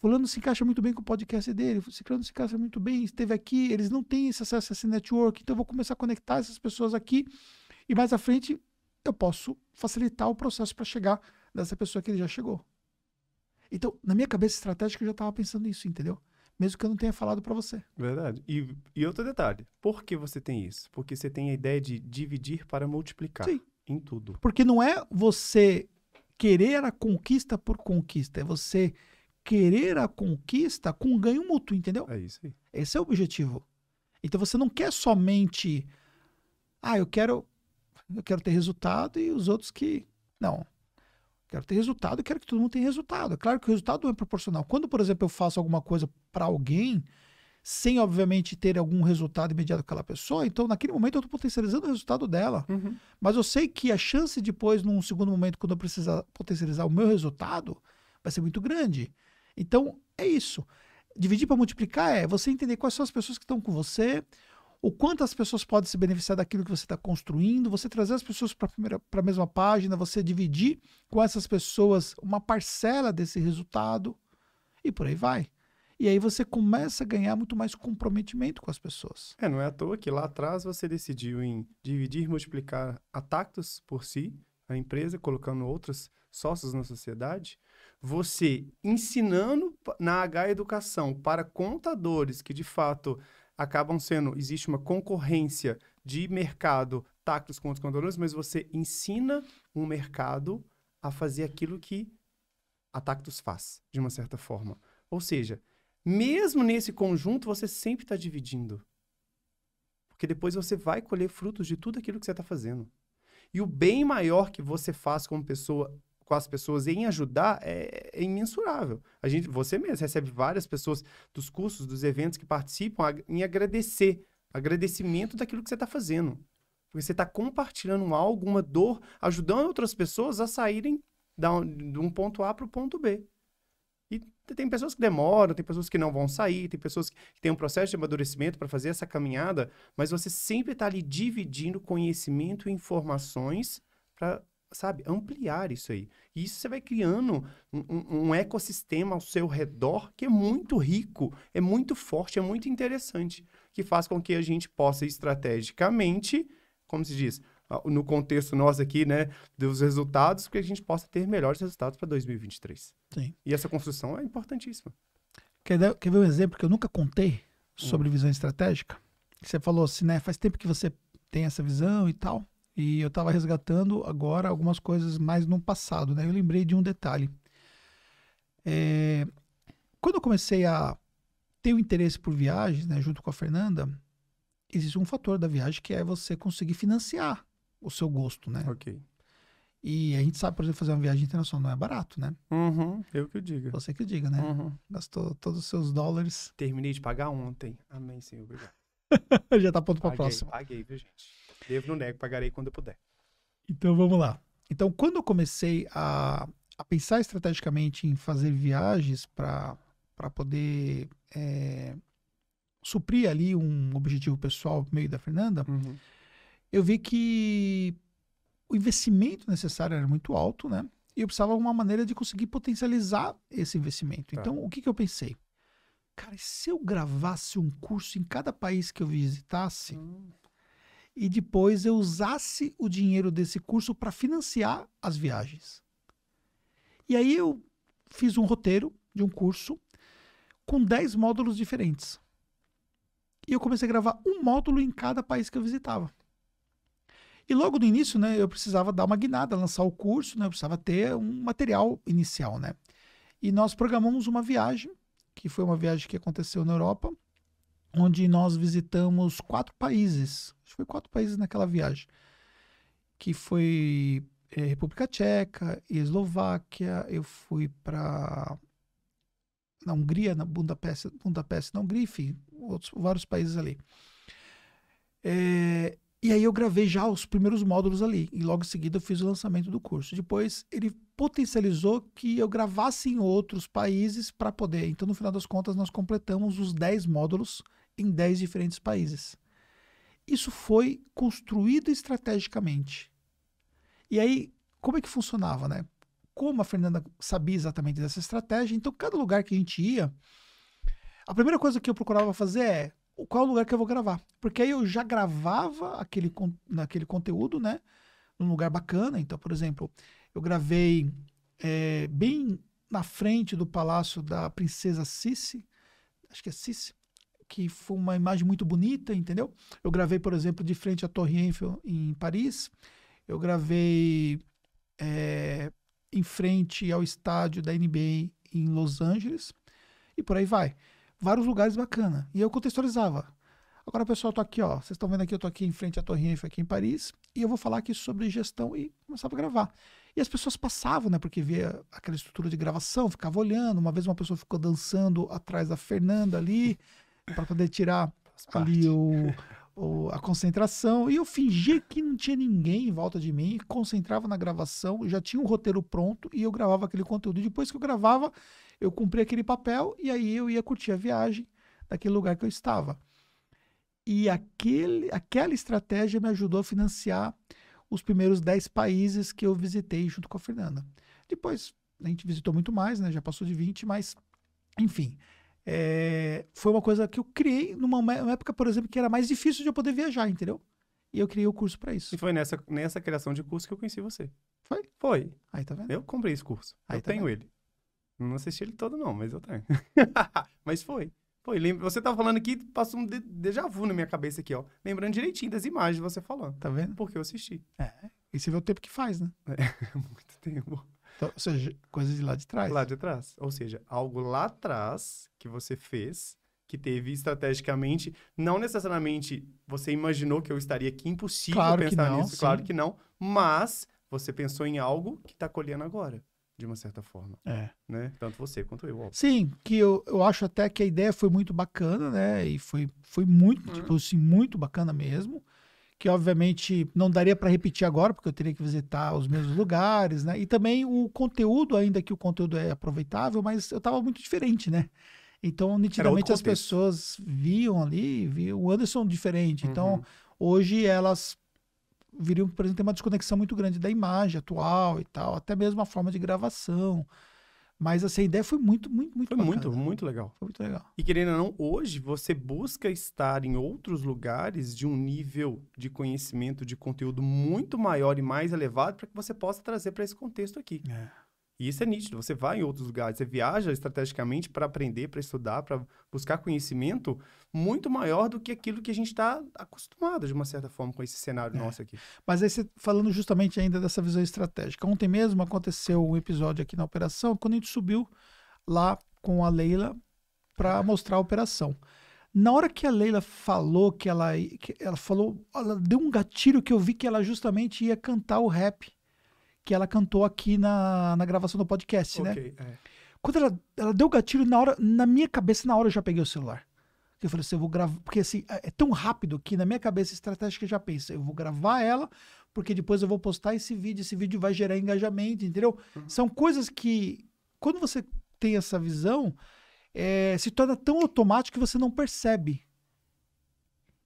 Fulano se encaixa muito bem com o podcast dele, Ciclano se encaixa muito bem, esteve aqui, eles não têm esse acesso a esse network, então eu vou começar a conectar essas pessoas aqui e mais à frente eu posso facilitar o processo para chegar nessa pessoa que ele já chegou. Então, na minha cabeça estratégica, eu já estava pensando nisso, entendeu? Mesmo que eu não tenha falado para você. Verdade. E, e outro detalhe, por que você tem isso? Porque você tem a ideia de dividir para multiplicar Sim. em tudo. Porque não é você querer a conquista por conquista, é você querer a conquista com ganho mútuo, entendeu? É isso aí. Esse é o objetivo. Então você não quer somente, ah, eu quero, eu quero ter resultado e os outros que não. Quero ter resultado, e quero que todo mundo tenha resultado. É claro que o resultado não é proporcional. Quando, por exemplo, eu faço alguma coisa para alguém, sem obviamente ter algum resultado imediato com aquela pessoa, então naquele momento eu estou potencializando o resultado dela. Uhum. Mas eu sei que a chance depois, num segundo momento, quando eu precisar potencializar o meu resultado, vai ser muito grande. Então, é isso. Dividir para multiplicar é você entender quais são as pessoas que estão com você, o quanto as pessoas podem se beneficiar daquilo que você está construindo, você trazer as pessoas para a mesma página, você dividir com essas pessoas uma parcela desse resultado e por aí vai. E aí você começa a ganhar muito mais comprometimento com as pessoas. É, não é à toa que lá atrás você decidiu em dividir, multiplicar a Tactus por si, a empresa, colocando outros sócios na sociedade, você ensinando na H-Educação para contadores que, de fato, acabam sendo... Existe uma concorrência de mercado tactos com os contadores, mas você ensina um mercado a fazer aquilo que a Tactus faz, de uma certa forma. Ou seja, mesmo nesse conjunto, você sempre está dividindo. Porque depois você vai colher frutos de tudo aquilo que você está fazendo. E o bem maior que você faz como pessoa com as pessoas em ajudar é, é, imensurável. A gente, você mesmo recebe várias pessoas dos cursos, dos eventos que participam em agradecer, agradecimento daquilo que você está fazendo. Porque você está compartilhando algo, uma dor, ajudando outras pessoas a saírem da, de um ponto A para o ponto B. E tem pessoas que demoram, tem pessoas que não vão sair, tem pessoas que têm um processo de amadurecimento para fazer essa caminhada, mas você sempre está ali dividindo conhecimento e informações para sabe, ampliar isso aí. E isso você vai criando um, um, ecossistema ao seu redor que é muito rico, é muito forte, é muito interessante, que faz com que a gente possa estrategicamente, como se diz, no contexto nosso aqui, né, dos resultados, que a gente possa ter melhores resultados para 2023. Sim. E essa construção é importantíssima. Quer, quer ver um exemplo que eu nunca contei sobre hum. visão estratégica? Você falou assim, né, faz tempo que você tem essa visão e tal. E eu estava resgatando agora algumas coisas mais no passado, né? Eu lembrei de um detalhe. É... Quando eu comecei a ter o interesse por viagens, né, junto com a Fernanda, existe um fator da viagem que é você conseguir financiar o seu gosto, né? Ok. E a gente sabe, por exemplo, fazer uma viagem internacional não é barato, né? Uhum, eu que diga. Você que diga, né? Uhum. Gastou todos os seus dólares. Terminei de pagar ontem. Amém, Senhor. Obrigado. Já tá pronto pra paguei, próxima. Paguei, viu, gente? Devo, não nego, pagarei quando eu puder. Então vamos lá. Então, quando eu comecei a, a pensar estrategicamente em fazer viagens para poder é, suprir ali um objetivo pessoal meio da Fernanda, uhum. eu vi que o investimento necessário era muito alto, né? E eu precisava de uma maneira de conseguir potencializar esse investimento. Tá. Então, o que, que eu pensei? cara, e se eu gravasse um curso em cada país que eu visitasse hum. e depois eu usasse o dinheiro desse curso para financiar as viagens? E aí eu fiz um roteiro de um curso com 10 módulos diferentes. E eu comecei a gravar um módulo em cada país que eu visitava. E logo no início, né, eu precisava dar uma guinada, lançar o curso, né, eu precisava ter um material inicial, né? E nós programamos uma viagem que foi uma viagem que aconteceu na Europa, onde nós visitamos quatro países. Acho que foi quatro países naquela viagem, que foi é, República Tcheca, Eslováquia, eu fui para na Hungria, na Budapeste, Budapeste na Hungria, enfim, outros, vários países ali. É, e aí eu gravei já os primeiros módulos ali e logo em seguida eu fiz o lançamento do curso. Depois ele potencializou que eu gravasse em outros países para poder. Então no final das contas nós completamos os 10 módulos em 10 diferentes países. Isso foi construído estrategicamente. E aí como é que funcionava, né? Como a Fernanda sabia exatamente dessa estratégia, então cada lugar que a gente ia, a primeira coisa que eu procurava fazer é qual lugar que eu vou gravar. Porque aí eu já gravava aquele, naquele conteúdo, né? Num lugar bacana. Então, por exemplo, eu gravei é, bem na frente do palácio da princesa Cici, acho que é Cici, que foi uma imagem muito bonita, entendeu? Eu gravei, por exemplo, de frente à Torre Eiffel em Paris. Eu gravei é, em frente ao estádio da NBA em Los Angeles. E por aí vai vários lugares bacana. E eu contextualizava. Agora, pessoal, eu tô aqui, ó. Vocês estão vendo aqui, eu tô aqui em frente à Torre Eiffel aqui em Paris, e eu vou falar aqui sobre gestão e começava a gravar. E as pessoas passavam, né? Porque via aquela estrutura de gravação, ficava olhando. Uma vez uma pessoa ficou dançando atrás da Fernanda ali, para poder tirar ali o, a concentração. E eu fingia que não tinha ninguém em volta de mim, concentrava na gravação, já tinha um roteiro pronto e eu gravava aquele conteúdo. Depois que eu gravava, eu cumpria aquele papel e aí eu ia curtir a viagem daquele lugar que eu estava. E aquele, aquela estratégia me ajudou a financiar os primeiros 10 países que eu visitei junto com a Fernanda. Depois a gente visitou muito mais, né? Já passou de 20, mas enfim, é, foi uma coisa que eu criei numa época, por exemplo, que era mais difícil de eu poder viajar, entendeu? E eu criei o curso para isso. E foi nessa, nessa criação de curso que eu conheci você. Foi? Foi. Aí tá vendo? Eu comprei esse curso. Aí eu tá tenho vendo? ele. Não assisti ele todo, não, mas eu tenho. mas foi. Foi. Você tava tá falando aqui, passou um déjà vu na minha cabeça aqui, ó. Lembrando direitinho das imagens de você falando. Tá vendo? Porque eu assisti. É. E você vê o tempo que faz, né? É, muito tempo. Então, ou seja, coisas de lá de trás. Lá de trás. Ou seja, algo lá atrás que você fez, que teve estrategicamente, não necessariamente você imaginou que eu estaria aqui, impossível claro pensar não, nisso, sim. claro que não, mas você pensou em algo que está colhendo agora de uma certa forma. É. Né? Tanto você quanto eu. Óbvio. Sim, que eu, eu acho até que a ideia foi muito bacana, né? E foi, foi muito, uhum. tipo assim, muito bacana mesmo que obviamente não daria para repetir agora, porque eu teria que visitar os mesmos lugares, né? E também o conteúdo, ainda que o conteúdo é aproveitável, mas eu estava muito diferente, né? Então, nitidamente as pessoas viam ali, viam o Anderson diferente. Então, uhum. Então, hoje elas viriam, por exemplo, ter uma desconexão muito grande da imagem atual e tal, até mesmo a forma de gravação. Mas essa ideia foi muito, muito, muito Foi muito, né? muito legal. Foi muito legal. E querendo ou não, hoje você busca estar em outros lugares de um nível de conhecimento, de conteúdo muito maior e mais elevado para que você possa trazer para esse contexto aqui. É. E isso é nítido. Você vai em outros lugares, você viaja estrategicamente para aprender, para estudar, para buscar conhecimento muito maior do que aquilo que a gente está acostumado, de uma certa forma, com esse cenário é. nosso aqui. Mas aí, você, falando justamente ainda dessa visão estratégica, ontem mesmo aconteceu um episódio aqui na operação, quando a gente subiu lá com a Leila para mostrar a operação. Na hora que a Leila falou que ela, que ela falou, ela deu um gatilho que eu vi que ela justamente ia cantar o rap que ela cantou aqui na, na gravação do podcast, né? okay, né? É. Quando ela, ela deu o gatilho, na, hora, na minha cabeça, na hora eu já peguei o celular. Eu falei assim, eu vou gravar, porque assim, é, é tão rápido que na minha cabeça estratégica eu já pensa, eu vou gravar ela, porque depois eu vou postar esse vídeo, esse vídeo vai gerar engajamento, entendeu? Uhum. São coisas que, quando você tem essa visão, é, se torna tão automático que você não percebe.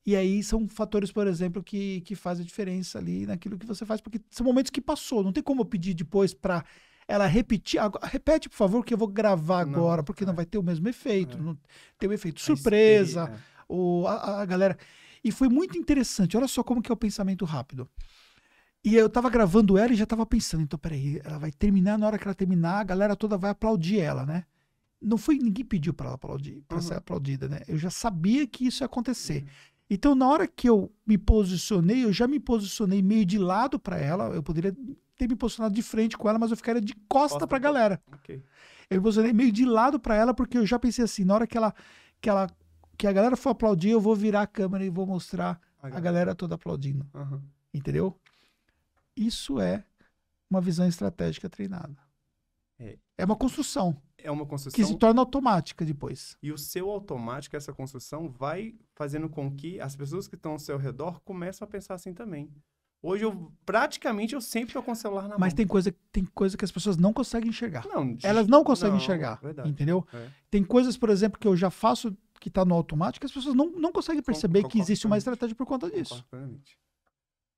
E aí são fatores, por exemplo, que, que fazem a diferença ali naquilo que você faz, porque são momentos que passou, não tem como eu pedir depois para ela repetir. Agora, repete, por favor, que eu vou gravar agora, porque é. não vai ter o mesmo efeito. É. Não, tem é. o efeito surpresa, é. ou a, a, galera. E foi muito interessante. Olha só como que é o pensamento rápido. E eu tava gravando ela e já tava pensando, então peraí, ela vai terminar, na hora que ela terminar, a galera toda vai aplaudir ela, né? Não foi ninguém pediu para ela aplaudir, para uhum. ser aplaudida, né? Eu já sabia que isso ia acontecer. Uhum. Então, na hora que eu me posicionei, eu já me posicionei meio de lado para ela. Eu poderia ter me posicionado de frente com ela, mas eu ficaria de costa, costa para a galera. Okay. Eu me posicionei meio de lado para ela, porque eu já pensei assim: na hora que ela, que ela que a galera for aplaudir, eu vou virar a câmera e vou mostrar a galera, a galera toda aplaudindo. Uhum. Entendeu? Isso é uma visão estratégica treinada. É uma construção. É uma construção. Que se torna automática depois. E o seu automático, essa construção, vai fazendo com que as pessoas que estão ao seu redor comecem a pensar assim também. Hoje eu praticamente eu sempre estou com o celular na Mas mão. Mas tem coisa, tem coisa que as pessoas não conseguem enxergar. Não, Elas não conseguem não, enxergar, verdade. entendeu? É. Tem coisas, por exemplo, que eu já faço que está no automático, as pessoas não, não conseguem perceber com, que existe uma estratégia por conta disso.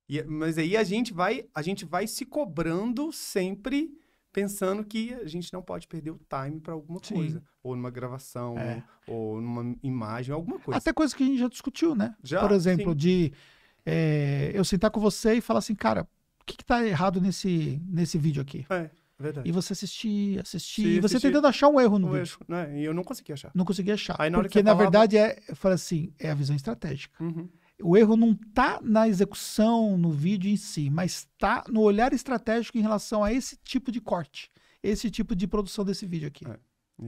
E, mas aí a gente vai a gente vai se cobrando sempre pensando que a gente não pode perder o time para alguma Sim. coisa. Ou numa gravação, é. ou numa imagem, alguma coisa. Até coisa que a gente já discutiu, né? Já? Por exemplo, Sim. de é, eu sentar com você e falar assim, cara, o que, está errado nesse, nesse vídeo aqui? É. Verdade. E você assistir, assistir, Sim, e você tentando achar um erro no um vídeo. Erro, né? E eu não consegui achar. Não consegui achar. Aí, na porque, na falava... verdade, é, eu falo assim, é a visão estratégica. Uhum. O erro não está na execução, no vídeo em si, mas está no olhar estratégico em relação a esse tipo de corte, esse tipo de produção desse vídeo aqui. É,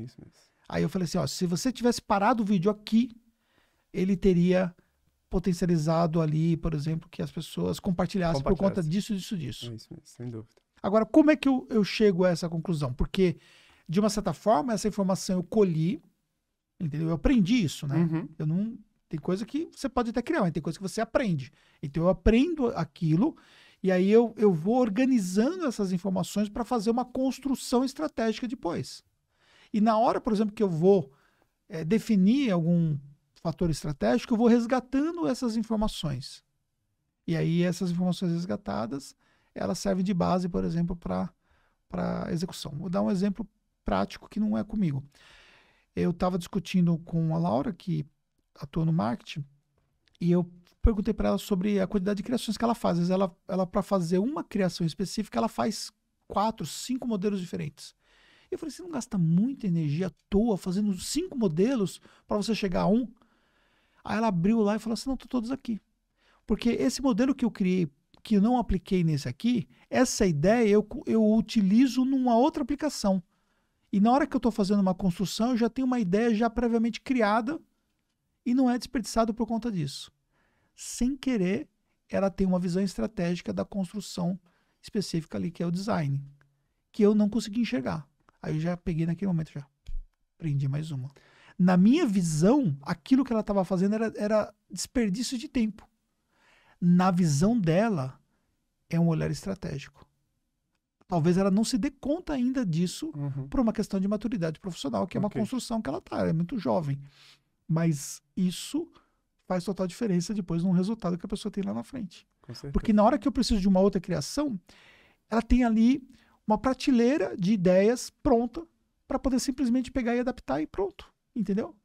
isso mesmo. Aí eu falei assim: ó, se você tivesse parado o vídeo aqui, ele teria potencializado ali, por exemplo, que as pessoas compartilhassem, por conta disso, disso, disso. É isso mesmo, sem dúvida. Agora, como é que eu, eu chego a essa conclusão? Porque, de uma certa forma, essa informação eu colhi, entendeu? Eu aprendi isso, né? Uhum. Eu não tem coisa que você pode até criar, mas tem coisa que você aprende. Então eu aprendo aquilo e aí eu, eu vou organizando essas informações para fazer uma construção estratégica depois. E na hora, por exemplo, que eu vou é, definir algum fator estratégico, eu vou resgatando essas informações. E aí essas informações resgatadas, elas servem de base, por exemplo, para execução. Vou dar um exemplo prático que não é comigo. Eu estava discutindo com a Laura que atua no marketing, e eu perguntei para ela sobre a quantidade de criações que ela faz. Às vezes ela, ela para fazer uma criação específica, ela faz quatro, cinco modelos diferentes. Eu falei, você não gasta muita energia à toa fazendo cinco modelos para você chegar a um? Aí ela abriu lá e falou assim, não, tô todos aqui. Porque esse modelo que eu criei, que eu não apliquei nesse aqui, essa ideia eu, eu utilizo numa outra aplicação. E na hora que eu estou fazendo uma construção, eu já tenho uma ideia já previamente criada e não é desperdiçado por conta disso. Sem querer, ela tem uma visão estratégica da construção específica ali, que é o design, que eu não consegui enxergar. Aí eu já peguei naquele momento, já prendi mais uma. Na minha visão, aquilo que ela estava fazendo era, era desperdício de tempo. Na visão dela, é um olhar estratégico. Talvez ela não se dê conta ainda disso uhum. por uma questão de maturidade profissional, que é uma construção que ela está, ela é muito jovem. Mas isso faz total diferença depois no resultado que a pessoa tem lá na frente. Porque na hora que eu preciso de uma outra criação, ela tem ali uma prateleira de ideias pronta para poder simplesmente pegar e adaptar e pronto. Entendeu?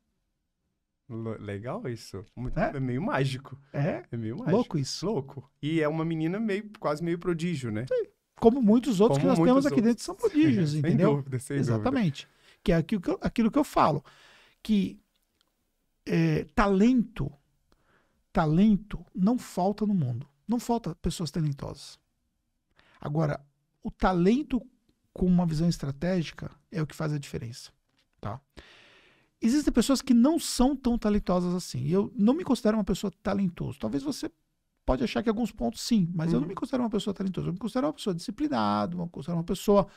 Legal isso. É? é? meio mágico. É? É meio mágico. Louco isso. Louco. E é uma menina meio, quase meio prodígio, né? Sim. Como muitos outros Como que nós temos aqui dentro são prodígios, entendeu? dúvida, sem Exatamente. Dúvida. Que é aquilo que, eu, aquilo que eu falo. Que é, talento, talento não falta no mundo. Não falta pessoas talentosas. Agora, o talento com uma visão estratégica é o que faz a diferença, tá? Existem pessoas que não são tão talentosas assim. Eu não me considero uma pessoa talentosa. Talvez você pode achar que alguns pontos sim, mas uhum. eu não uhum. me considero uma pessoa talentosa. Eu me considero uma pessoa disciplinada, me considero uma pessoa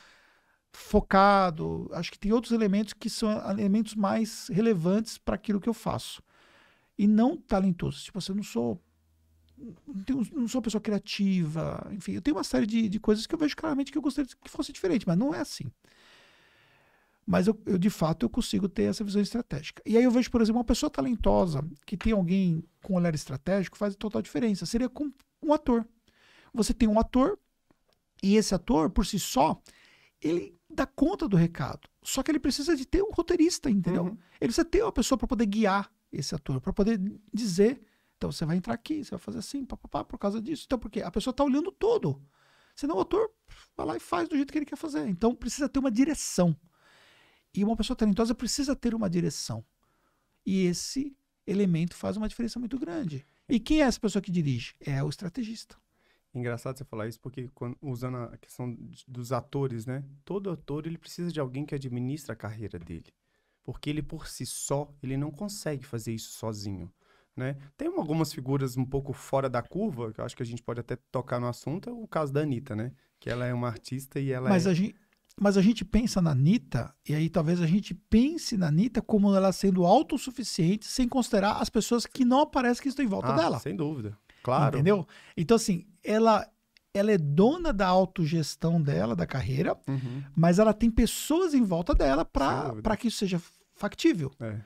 focado. Acho que tem outros elementos que são elementos mais relevantes para aquilo que eu faço. E não talentoso. Tipo, assim, eu não sou. Não, sou pessoa criativa. Enfim, eu tenho uma série de, de coisas que eu vejo claramente que eu gostaria que fosse diferente, mas não é assim. Mas eu, eu, de fato, eu consigo ter essa visão estratégica. E aí eu vejo, por exemplo, uma pessoa talentosa que tem alguém com olhar estratégico faz total diferença. Seria com um ator. Você tem um ator e esse ator, por si só, ele dá conta do recado. Só que ele precisa de ter um roteirista, entendeu? Uhum. Ele precisa ter uma pessoa para poder guiar esse ator, para poder dizer. Então você vai entrar aqui, você vai fazer assim, papapá, por causa disso. Então, porque a pessoa está olhando todo. Senão o ator vai lá e faz do jeito que ele quer fazer. Então precisa ter uma direção. E uma pessoa talentosa precisa ter uma direção. E esse elemento faz uma diferença muito grande. E quem é essa pessoa que dirige? É o estrategista. Engraçado você falar isso, porque quando, usando a questão dos atores, né? Todo ator, ele precisa de alguém que administra a carreira dele. Porque ele, por si só, ele não consegue fazer isso sozinho, né? Tem algumas figuras um pouco fora da curva, que eu acho que a gente pode até tocar no assunto, é o caso da Anitta, né? Que ela é uma artista e ela Mas é... A gente, mas a gente pensa na Anitta, e aí talvez a gente pense na Anitta como ela sendo autossuficiente, sem considerar as pessoas que não aparecem que estão em volta ah, dela. Sem dúvida. Claro. Entendeu? Então, assim, ela, ela é dona da autogestão dela, da carreira, uhum. mas ela tem pessoas em volta dela para que isso seja factível. É.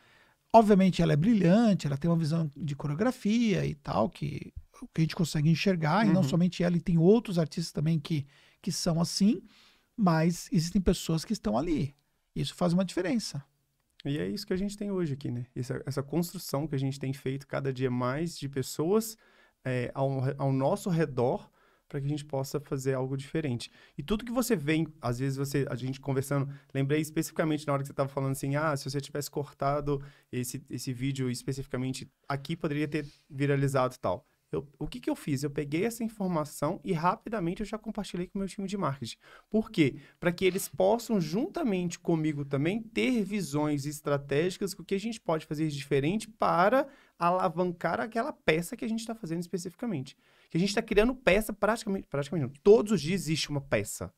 Obviamente, ela é brilhante, ela tem uma visão de coreografia e tal, que, que a gente consegue enxergar, uhum. e não uhum. somente ela, e tem outros artistas também que, que são assim, mas existem pessoas que estão ali. Isso faz uma diferença. E é isso que a gente tem hoje aqui, né? Essa, essa construção que a gente tem feito cada dia mais de pessoas é, ao, ao nosso redor para que a gente possa fazer algo diferente. E tudo que você vê, às vezes você, a gente conversando, lembrei especificamente na hora que você estava falando assim, ah, se você tivesse cortado esse, esse vídeo especificamente aqui, poderia ter viralizado tal. Eu, o que, que eu fiz? Eu peguei essa informação e rapidamente eu já compartilhei com o meu time de marketing. Por quê? Para que eles possam, juntamente comigo também, ter visões estratégicas do que a gente pode fazer diferente para alavancar aquela peça que a gente está fazendo especificamente. Que a gente está criando peça praticamente, praticamente todos os dias existe uma peça.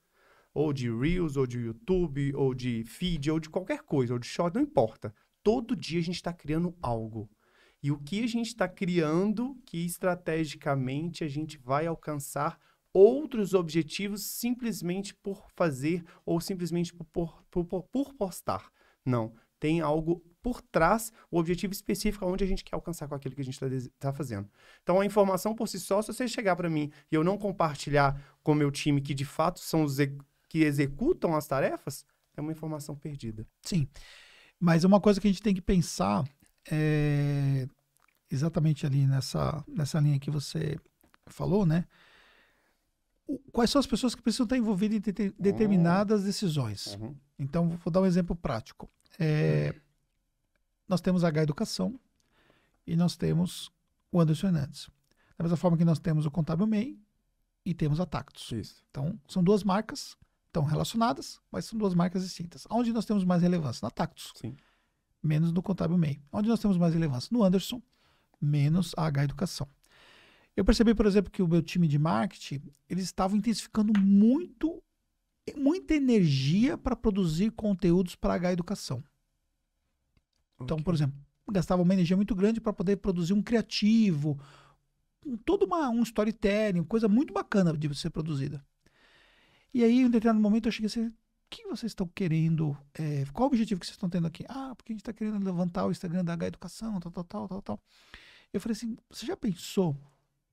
Ou de Reels, ou de YouTube, ou de feed, ou de qualquer coisa, ou de short, não importa. Todo dia a gente está criando algo. E o que a gente está criando que estrategicamente a gente vai alcançar outros objetivos simplesmente por fazer ou simplesmente por, por, por, por postar. Não, tem algo por trás o objetivo específico onde a gente quer alcançar com aquilo que a gente está tá fazendo. Então, a informação por si só, se você chegar para mim e eu não compartilhar com o meu time, que de fato são os que executam as tarefas, é uma informação perdida. Sim. Mas uma coisa que a gente tem que pensar é exatamente ali nessa, nessa linha que você falou, né? Quais são as pessoas que precisam estar envolvidas em de, hum. determinadas decisões? Uhum. Então, vou dar um exemplo prático. É, uhum nós temos a H Educação e nós temos o Anderson Hernandes. Da mesma forma que nós temos o Contábil MEI e temos a Tactus. Isso. Então, são duas marcas, estão relacionadas, mas são duas marcas distintas. Onde nós temos mais relevância? Na Tactus. Sim. Menos no Contábil MEI. Onde nós temos mais relevância? No Anderson, menos a H Educação. Eu percebi, por exemplo, que o meu time de marketing, eles estavam intensificando muito, muita energia para produzir conteúdos para a H Educação. Então, por exemplo, gastava uma energia muito grande para poder produzir um criativo, um, todo uma, um storytelling, coisa muito bacana de ser produzida. E aí, em um determinado momento, eu cheguei a dizer: o que vocês estão querendo? É, qual o objetivo que vocês estão tendo aqui? Ah, porque a gente está querendo levantar o Instagram da H Educação, tal, tal, tal, tal, tal. Eu falei assim: você já pensou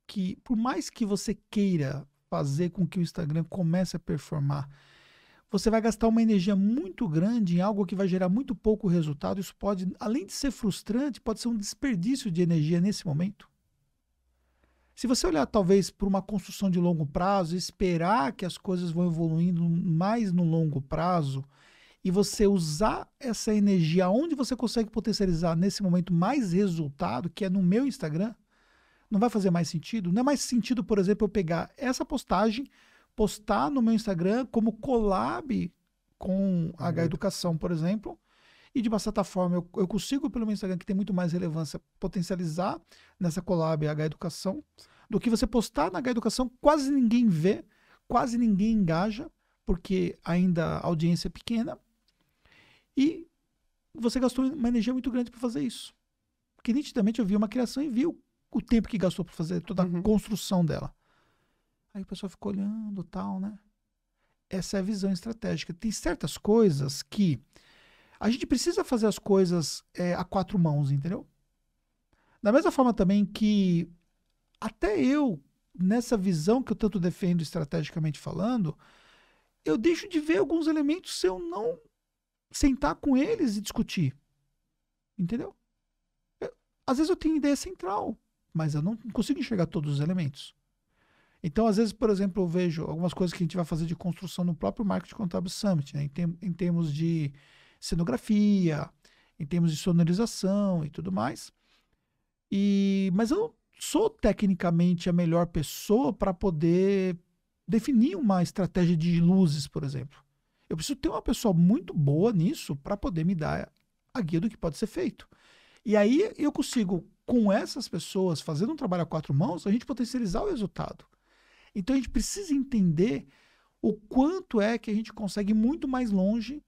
que, por mais que você queira fazer com que o Instagram comece a performar você vai gastar uma energia muito grande em algo que vai gerar muito pouco resultado. Isso pode, além de ser frustrante, pode ser um desperdício de energia nesse momento. Se você olhar talvez para uma construção de longo prazo, esperar que as coisas vão evoluindo mais no longo prazo e você usar essa energia onde você consegue potencializar nesse momento mais resultado, que é no meu Instagram, não vai fazer mais sentido. Não é mais sentido, por exemplo, eu pegar essa postagem postar no meu Instagram como collab com a H Educação, por exemplo. E de uma certa forma, eu, eu consigo, pelo meu Instagram, que tem muito mais relevância, potencializar nessa collab H Educação, do que você postar na H Educação, quase ninguém vê, quase ninguém engaja, porque ainda a audiência é pequena. E você gastou uma energia muito grande para fazer isso. Porque nitidamente eu vi uma criação e vi o, o tempo que gastou para fazer toda a uhum. construção dela. Aí o pessoal fica olhando tal, né? Essa é a visão estratégica. Tem certas coisas que a gente precisa fazer as coisas é, a quatro mãos, entendeu? Da mesma forma também que até eu, nessa visão que eu tanto defendo estrategicamente falando, eu deixo de ver alguns elementos se eu não sentar com eles e discutir. Entendeu? Eu, às vezes eu tenho ideia central, mas eu não consigo enxergar todos os elementos. Então, às vezes, por exemplo, eu vejo algumas coisas que a gente vai fazer de construção no próprio Market Contábil Summit, né? em, em termos de cenografia, em termos de sonorização e tudo mais. E, mas eu não sou tecnicamente a melhor pessoa para poder definir uma estratégia de luzes, por exemplo. Eu preciso ter uma pessoa muito boa nisso para poder me dar a guia do que pode ser feito. E aí eu consigo, com essas pessoas, fazendo um trabalho a quatro mãos, a gente potencializar o resultado. Então a gente precisa entender o quanto é que a gente consegue ir muito mais longe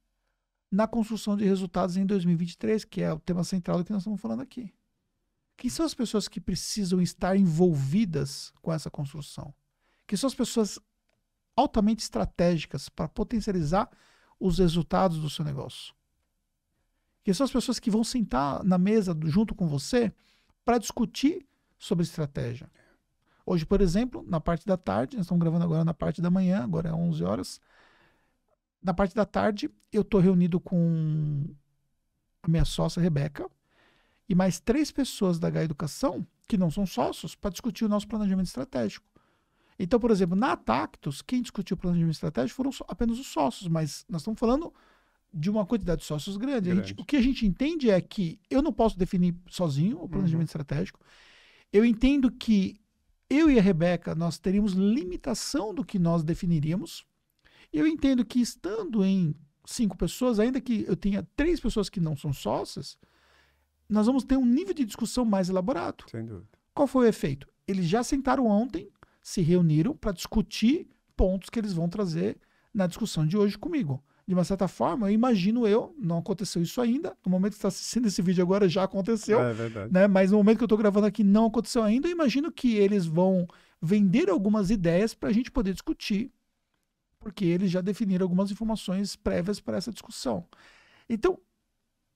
na construção de resultados em 2023, que é o tema central do que nós estamos falando aqui. Quem são as pessoas que precisam estar envolvidas com essa construção? Que são as pessoas altamente estratégicas para potencializar os resultados do seu negócio? Que são as pessoas que vão sentar na mesa junto com você para discutir sobre estratégia. Hoje, por exemplo, na parte da tarde, nós estamos gravando agora na parte da manhã, agora é 11 horas. Na parte da tarde, eu estou reunido com a minha sócia Rebeca e mais três pessoas da H Educação que não são sócios para discutir o nosso planejamento estratégico. Então, por exemplo, na Tactus, quem discutiu o planejamento estratégico foram apenas os sócios, mas nós estamos falando de uma quantidade de sócios grande. grande. Gente, o que a gente entende é que eu não posso definir sozinho o uhum. planejamento uhum. estratégico. Eu entendo que eu e a Rebeca, nós teríamos limitação do que nós definiríamos. Eu entendo que estando em cinco pessoas, ainda que eu tenha três pessoas que não são sócias, nós vamos ter um nível de discussão mais elaborado. Sem dúvida. Qual foi o efeito? Eles já sentaram ontem, se reuniram para discutir pontos que eles vão trazer na discussão de hoje comigo de uma certa forma, eu imagino eu, não aconteceu isso ainda. No momento que você está assistindo esse vídeo agora já aconteceu. É verdade. Né? Mas no momento que eu estou gravando aqui não aconteceu ainda. Eu imagino que eles vão vender algumas ideias para a gente poder discutir, porque eles já definiram algumas informações prévias para essa discussão. Então,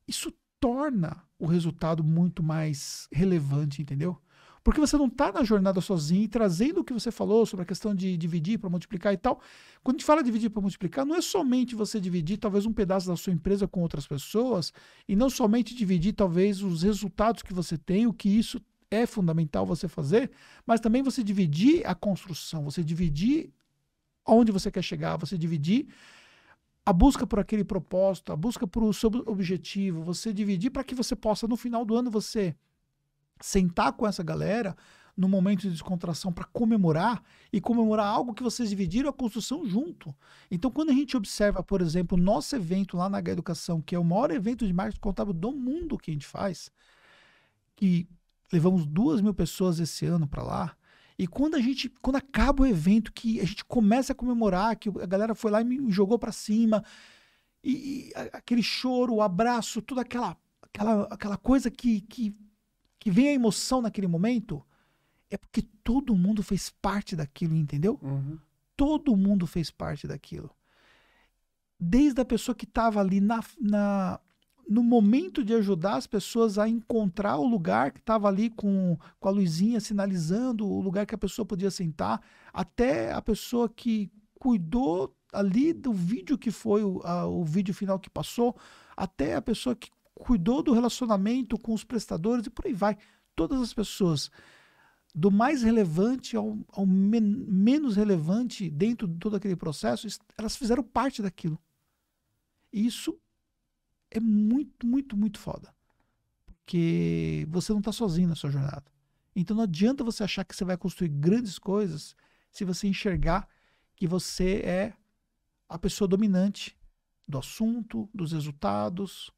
isso torna o resultado muito mais relevante, entendeu? Porque você não está na jornada sozinho e trazendo o que você falou sobre a questão de dividir para multiplicar e tal. Quando a gente fala dividir para multiplicar, não é somente você dividir talvez um pedaço da sua empresa com outras pessoas e não somente dividir talvez os resultados que você tem, o que isso é fundamental você fazer, mas também você dividir a construção, você dividir aonde você quer chegar, você dividir a busca por aquele propósito, a busca por o seu objetivo, você dividir para que você possa, no final do ano, você sentar com essa galera no momento de descontração para comemorar e comemorar algo que vocês dividiram a construção junto. Então, quando a gente observa, por exemplo, o nosso evento lá na H Educação, que é o maior evento de marketing contábil do mundo que a gente faz, que levamos duas mil pessoas esse ano para lá, e quando a gente, quando acaba o evento, que a gente começa a comemorar, que a galera foi lá e me jogou para cima, e, e, aquele choro, o abraço, toda aquela aquela, aquela coisa que, que que vem a emoção naquele momento, é porque todo mundo fez parte daquilo, entendeu? Uhum. Todo mundo fez parte daquilo. Desde a pessoa que estava ali na, na, no momento de ajudar as pessoas a encontrar o lugar que estava ali com, com a luzinha sinalizando o lugar que a pessoa podia sentar, até a pessoa que cuidou ali do vídeo que foi o, a, o vídeo final que passou, até a pessoa que cuidou do relacionamento com os prestadores e por aí vai. Todas as pessoas, do mais relevante ao, ao men menos relevante dentro de todo aquele processo, elas fizeram parte daquilo. E isso é muito, muito, muito foda. Porque você não está sozinho na sua jornada. Então não adianta você achar que você vai construir grandes coisas se você enxergar que você é a pessoa dominante do assunto, dos resultados,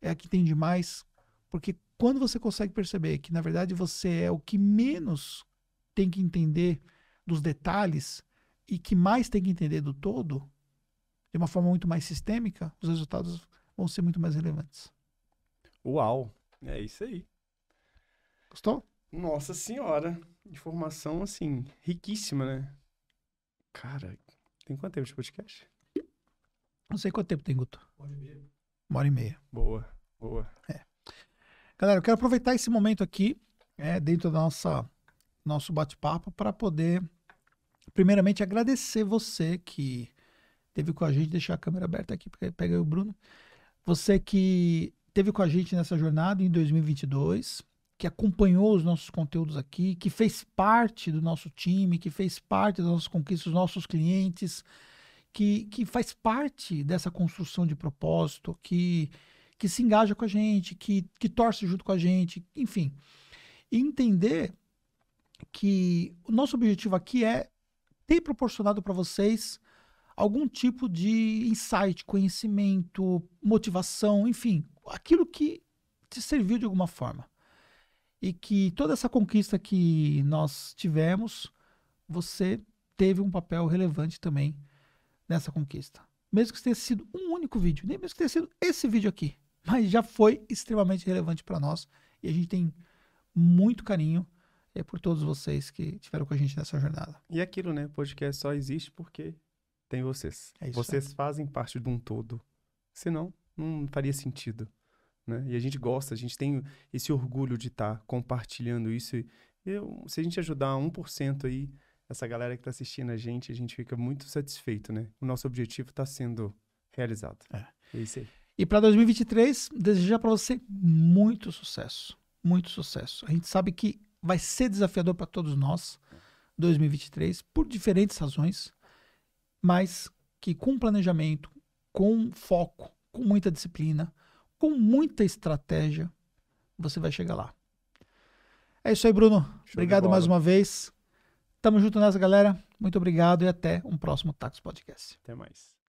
é a que tem demais, porque quando você consegue perceber que na verdade você é o que menos tem que entender dos detalhes e que mais tem que entender do todo, de uma forma muito mais sistêmica, os resultados vão ser muito mais relevantes. Uau, é isso aí. Gostou? Nossa senhora, informação assim, riquíssima, né? Cara, tem quanto tempo de podcast? Não sei quanto tempo tem, Guto. Pode ver. Uma hora e meia. Boa, boa. É. Galera, eu quero aproveitar esse momento aqui, é, dentro da nossa nosso bate-papo, para poder, primeiramente, agradecer você que teve com a gente, deixar a câmera aberta aqui, porque pega aí o Bruno. Você que teve com a gente nessa jornada em 2022, que acompanhou os nossos conteúdos aqui, que fez parte do nosso time, que fez parte das nossas conquistas, dos nossos clientes, que, que faz parte dessa construção de propósito, que, que se engaja com a gente, que, que torce junto com a gente, enfim. E entender que o nosso objetivo aqui é ter proporcionado para vocês algum tipo de insight, conhecimento, motivação, enfim, aquilo que te serviu de alguma forma. E que toda essa conquista que nós tivemos, você teve um papel relevante também nessa conquista. Mesmo que tenha sido um único vídeo, nem mesmo que tenha sido esse vídeo aqui, mas já foi extremamente relevante para nós e a gente tem muito carinho é, por todos vocês que tiveram com a gente nessa jornada. E aquilo, né? Podcast só existe porque tem vocês. É isso, vocês fazem parte de um todo. Senão, não faria sentido. Né? E a gente gosta, a gente tem esse orgulho de estar tá compartilhando isso. E eu, se a gente ajudar 1% aí essa galera que está assistindo a gente, a gente fica muito satisfeito, né? O nosso objetivo está sendo realizado. É, é isso aí. E para 2023, desejar para você muito sucesso, muito sucesso. A gente sabe que vai ser desafiador para todos nós 2023 por diferentes razões, mas que com planejamento, com foco, com muita disciplina, com muita estratégia, você vai chegar lá. É isso aí, Bruno. Show Obrigado mais uma vez. Tamo junto nessa, galera. Muito obrigado e até um próximo Tacos Podcast. Até mais.